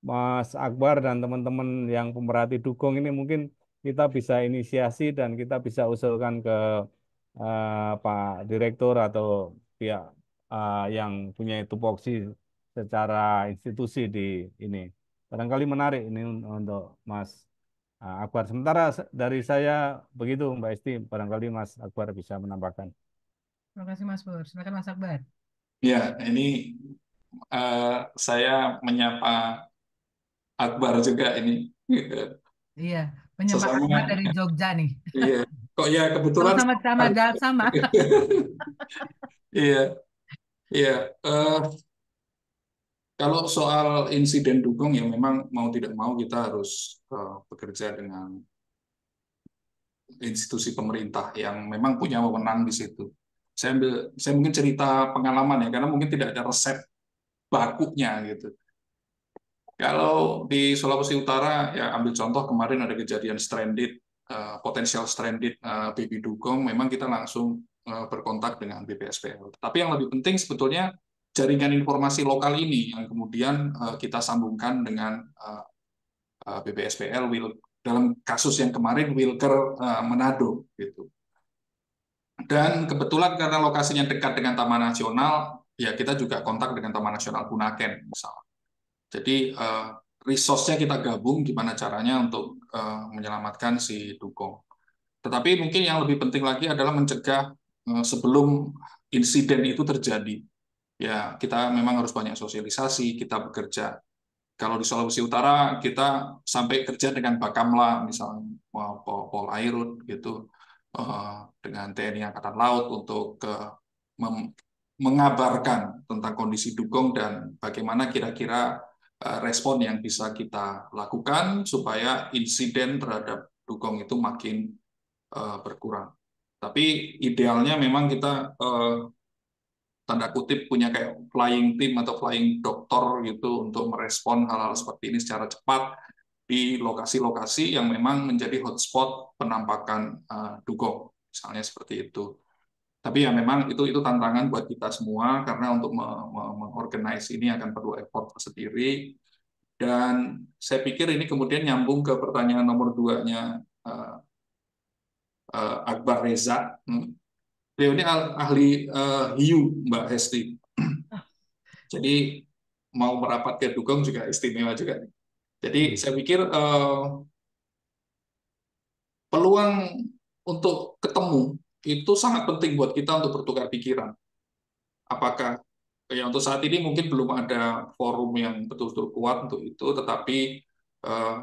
Mas Akbar dan teman-teman yang pemerhati dukung ini mungkin kita bisa inisiasi dan kita bisa usulkan ke uh, Pak Direktur atau pihak uh, yang punya tupoksi secara institusi di ini barangkali menarik ini untuk Mas uh, Akbar. Sementara dari saya begitu Mbak Esti, barangkali Mas Akbar bisa menambahkan. Terima kasih Mas Pur. Silakan Mas Akbar. Ya, ini uh, saya menyapa Akbar juga ini. Iya, menyapa Sesama. Akbar dari Jogja nih. Iya, kok ya kebetulan sama sama sama. iya, iya. Uh, kalau soal insiden dukung ya memang mau tidak mau kita harus eh, bekerja dengan institusi pemerintah yang memang punya wewenang di situ. Saya ambil, saya mungkin cerita pengalaman ya karena mungkin tidak ada resep bakunya gitu. Kalau di Sulawesi Utara ya ambil contoh kemarin ada kejadian stranded eh, potensial stranded uh, baby dugong memang kita langsung berkontak dengan BPSPL. Tapi yang lebih penting sebetulnya jaringan informasi lokal ini yang kemudian eh, kita sambungkan dengan uh, eh, eh, BPSPL dalam kasus yang kemarin Wilker uh, Manado gitu. Dan kebetulan karena lokasinya dekat dengan Taman Nasional, ya kita juga kontak dengan Taman Nasional Punaken misalnya. Jadi uh, resource-nya kita gabung gimana caranya untuk menyelamatkan si dukung. Tetapi mungkin yang lebih penting lagi adalah mencegah sebelum insiden itu terjadi ya kita memang harus banyak sosialisasi, kita bekerja. Kalau di Sulawesi Utara kita sampai kerja dengan Bakamla misalnya Pol Airut gitu eh, dengan TNI Angkatan Laut untuk ke mengabarkan tentang kondisi dukung dan bagaimana kira-kira eh, respon yang bisa kita lakukan supaya insiden terhadap dukung itu makin eh, berkurang. Tapi idealnya memang kita tanda kutip punya kayak flying team atau flying doktor gitu untuk merespon hal-hal seperti ini secara cepat di lokasi-lokasi yang memang menjadi hotspot penampakan uh, dugong misalnya seperti itu. Tapi ya memang itu itu tantangan buat kita semua karena untuk me me ini akan perlu effort tersendiri. Dan saya pikir ini kemudian nyambung ke pertanyaan nomor duanya uh, uh, Akbar Reza. Hmm beliau ini ahli uh, hiu Mbak Hesti. Jadi mau merapat ke Dugong juga istimewa juga. Jadi hmm. saya pikir uh, peluang untuk ketemu itu sangat penting buat kita untuk bertukar pikiran. Apakah ya untuk saat ini mungkin belum ada forum yang betul-betul kuat untuk itu, tetapi eh,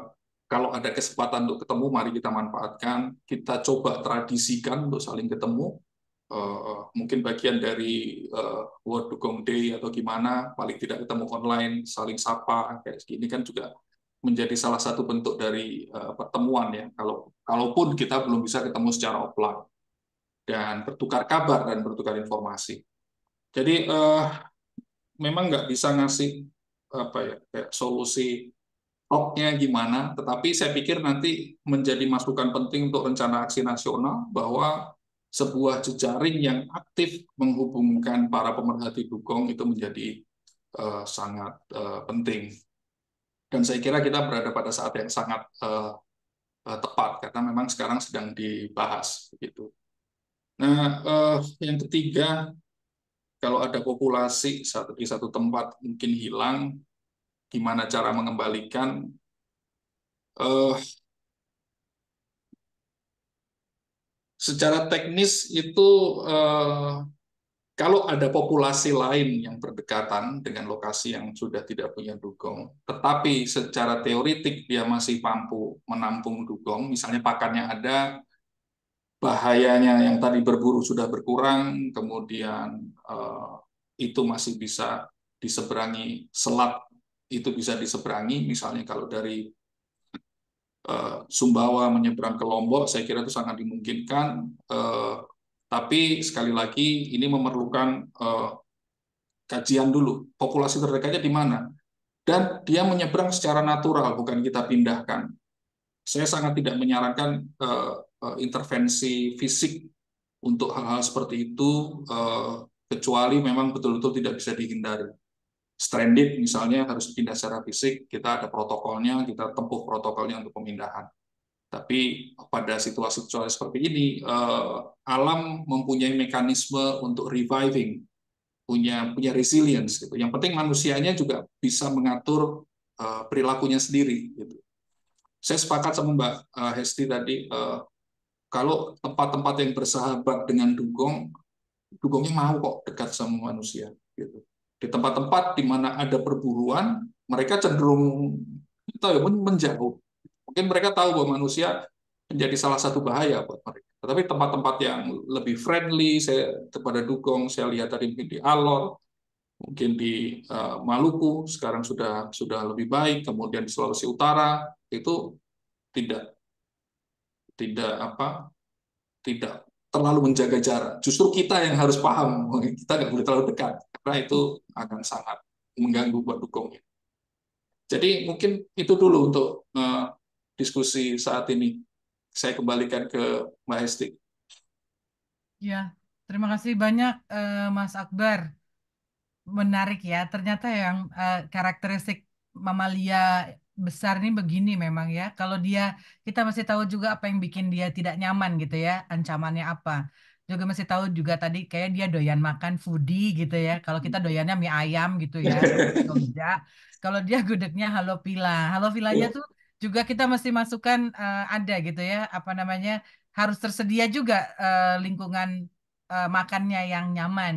kalau ada kesempatan untuk ketemu, mari kita manfaatkan, kita coba tradisikan untuk saling ketemu, Eh, eh, mungkin bagian dari uh, World Dugong Day atau gimana, paling tidak ketemu online, saling sapa, kayak gini kan juga menjadi salah satu bentuk dari uh, pertemuan ya. Kalau kalaupun kita belum bisa ketemu secara offline dan bertukar kabar dan bertukar informasi. Jadi uh, memang nggak bisa ngasih apa ya kayak solusi topnya gimana, tetapi saya pikir nanti menjadi masukan penting untuk rencana aksi nasional bahwa sebuah jejaring yang aktif menghubungkan para pemerhati dukung itu menjadi uh, sangat uh, penting. Dan saya kira kita berada pada saat yang sangat uh, uh, tepat karena memang sekarang sedang dibahas begitu. Nah, uh, yang ketiga kalau ada populasi satu di satu tempat mungkin hilang, gimana cara mengembalikan? Uh, secara teknis itu eh, kalau ada populasi lain yang berdekatan dengan lokasi yang sudah tidak punya dugong, tetapi secara teoritik dia masih mampu menampung dugong, misalnya pakannya ada, bahayanya yang tadi berburu sudah berkurang, kemudian eh, itu masih bisa diseberangi selat, itu bisa diseberangi, misalnya kalau dari Eh, Sumbawa menyeberang ke Lombok, saya kira itu sangat dimungkinkan. Eh, tapi sekali lagi ini memerlukan eh, kajian dulu, populasi terdekatnya di mana. Dan dia menyeberang secara natural, bukan kita pindahkan. Saya sangat tidak menyarankan intervensi fisik untuk hal-hal seperti itu, kecuali memang betul-betul tidak bisa dihindari stranded misalnya harus pindah secara fisik, kita ada protokolnya, kita tempuh protokolnya untuk pemindahan. Tapi pada situasi-situasi seperti ini, eh, alam mempunyai mekanisme untuk reviving, punya punya resilience. Gitu. Yang penting manusianya juga bisa mengatur eh, perilakunya sendiri. Gitu. Saya sepakat sama Mbak eh, Hesti tadi, kalau tempat-tempat yang bersahabat dengan dugong, dugongnya mau kok dekat sama manusia. Gitu di tempat-tempat di mana ada perburuan, mereka cenderung kita ya, menjauh. Mungkin mereka tahu bahwa manusia menjadi salah satu bahaya buat mereka. Tetapi tempat-tempat yang lebih friendly, saya kepada dukung, saya lihat tadi mungkin di Alor, mungkin di eh, Maluku sekarang sudah sudah lebih baik, kemudian di Sulawesi Utara itu tidak tidak apa tidak terlalu menjaga jarak. Justru kita yang harus paham, kita nggak boleh terlalu dekat. Nah, itu akan sangat mengganggu buat dukungnya. Jadi mungkin itu dulu untuk eh, diskusi saat ini. Saya kembalikan ke Mbak Hesti. Ya, terima kasih banyak eh, Mas Akbar. Menarik ya, ternyata yang eh, karakteristik mamalia besar ini begini memang ya. Kalau dia kita masih tahu juga apa yang bikin dia tidak nyaman gitu ya, ancamannya apa juga masih tahu juga tadi kayak dia doyan makan foodie gitu ya. Kalau kita hmm. doyannya mie ayam gitu ya. Kalau dia gudegnya halo pila. pilanya yeah. tuh juga kita mesti masukkan uh, ada gitu ya, apa namanya? harus tersedia juga uh, lingkungan uh, makannya yang nyaman.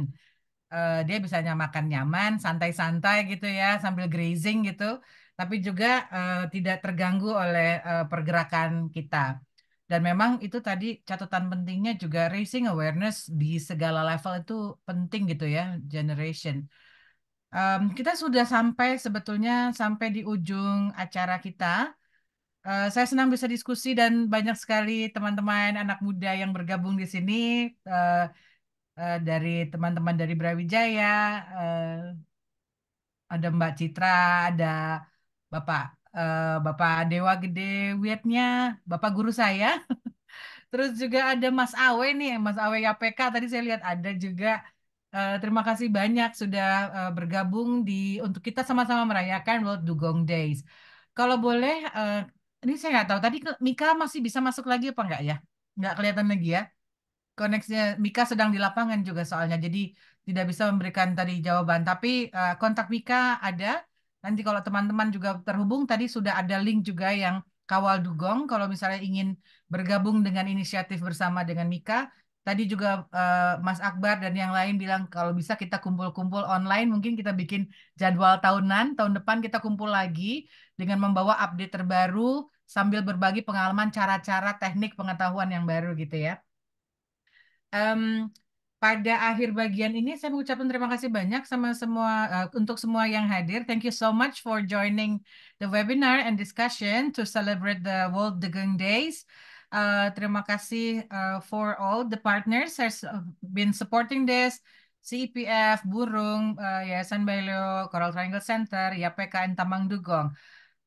Uh, dia bisa makan nyaman, santai-santai gitu ya, sambil grazing gitu, tapi juga uh, tidak terganggu oleh uh, pergerakan kita. Dan memang itu tadi catatan pentingnya juga raising awareness di segala level itu penting gitu ya, generation. Um, kita sudah sampai sebetulnya sampai di ujung acara kita. Uh, saya senang bisa diskusi dan banyak sekali teman-teman anak muda yang bergabung di sini uh, uh, dari teman-teman dari Brawijaya, uh, ada Mbak Citra, ada Bapak Eh, Bapak Dewa Gede Wietnya, Bapak guru saya. Terus juga ada Mas Awe nih, Mas Awe YPK. tadi saya lihat ada juga. Eh, terima kasih banyak sudah eh, bergabung di untuk kita sama-sama merayakan World Dugong Days. Kalau boleh, ini saya nggak tahu tadi Mika masih bisa masuk lagi apa nggak ya? Nggak kelihatan lagi ya? Koneksinya Mika sedang di lapangan juga soalnya, jadi tidak bisa memberikan tadi jawaban. Tapi kontak Mika ada Nanti kalau teman-teman juga terhubung, tadi sudah ada link juga yang kawal dugong. Kalau misalnya ingin bergabung dengan inisiatif bersama dengan Mika, tadi juga uh, Mas Akbar dan yang lain bilang kalau bisa kita kumpul-kumpul online, mungkin kita bikin jadwal tahunan. Tahun depan kita kumpul lagi dengan membawa update terbaru sambil berbagi pengalaman, cara-cara, teknik, pengetahuan yang baru gitu ya. Um, pada akhir bagian ini saya mengucapkan terima kasih banyak sama semua uh, untuk semua yang hadir. Thank you so much for joining the webinar and discussion to celebrate the World Dugong Days. Uh, terima kasih uh, for all the partners has been supporting this. CPF, e Burung, uh, Yayasan Bailo, Coral Triangle Center, and Tamang Dugong.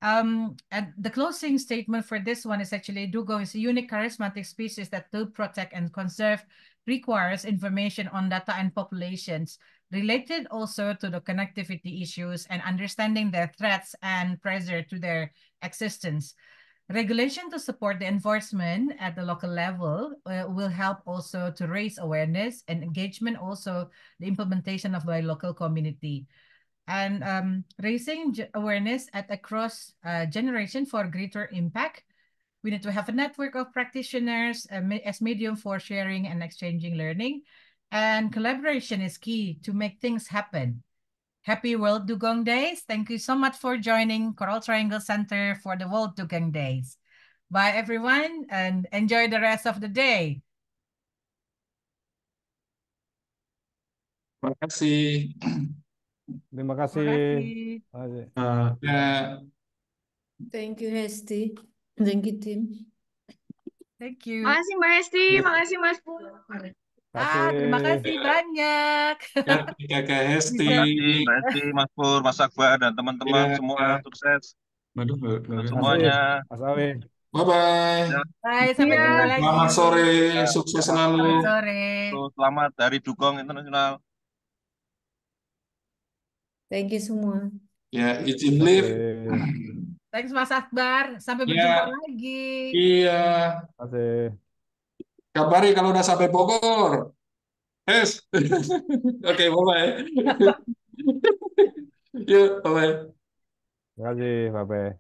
Um, the closing statement for this one is actually Dugong is a unique charismatic species that to protect and conserve requires information on data and populations related also to the connectivity issues and understanding their threats and pressure to their existence. Regulation to support the enforcement at the local level uh, will help also to raise awareness and engagement, also the implementation of by local community. And um, raising awareness at across uh, generation for greater impact we need to have a network of practitioners as medium for sharing and exchanging learning. And collaboration is key to make things happen. Happy World Dugong Days. Thank you so much for joining Coral Triangle Center for the World Dugong Days. Bye everyone and enjoy the rest of the day. Terima kasih. Terima kasih. Terima kasih. Uh, yeah. Thank you, Hesti. Thank you, Tim. Thank you. Makasih Mbak Hesti, iya. makasih Mas Pur. Ah, terima kasih banyak. Ya, Kakak Hesti. Mbak Hesti, Mas Pur, Mas Akbar, dan teman-teman ya. semua sukses. Aduh, semuanya. Mas Awe. Bye bye. Ya. Bye, sampai iya. jumpa lagi. Selamat sore, iya. sukses selalu. Selamat sore. Selamat dari Dukong Internasional. Thank you semua. Ya, it's live. Okay. Thanks Mas Akbar. Sampai iya. berjumpa yeah. lagi. Iya. Terima kasih. Kabari kalau udah sampai Bogor. Yes. Oke, okay, bye-bye. Yuk, bye-bye. Terima kasih, bye-bye.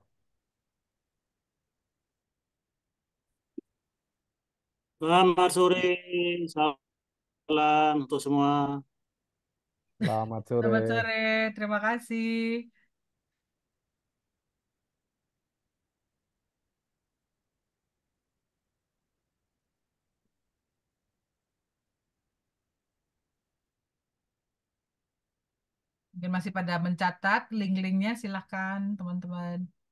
Selamat sore, salam untuk semua. Selamat sore. Selamat sore, terima kasih. Mungkin masih pada mencatat link-linknya silahkan teman-teman.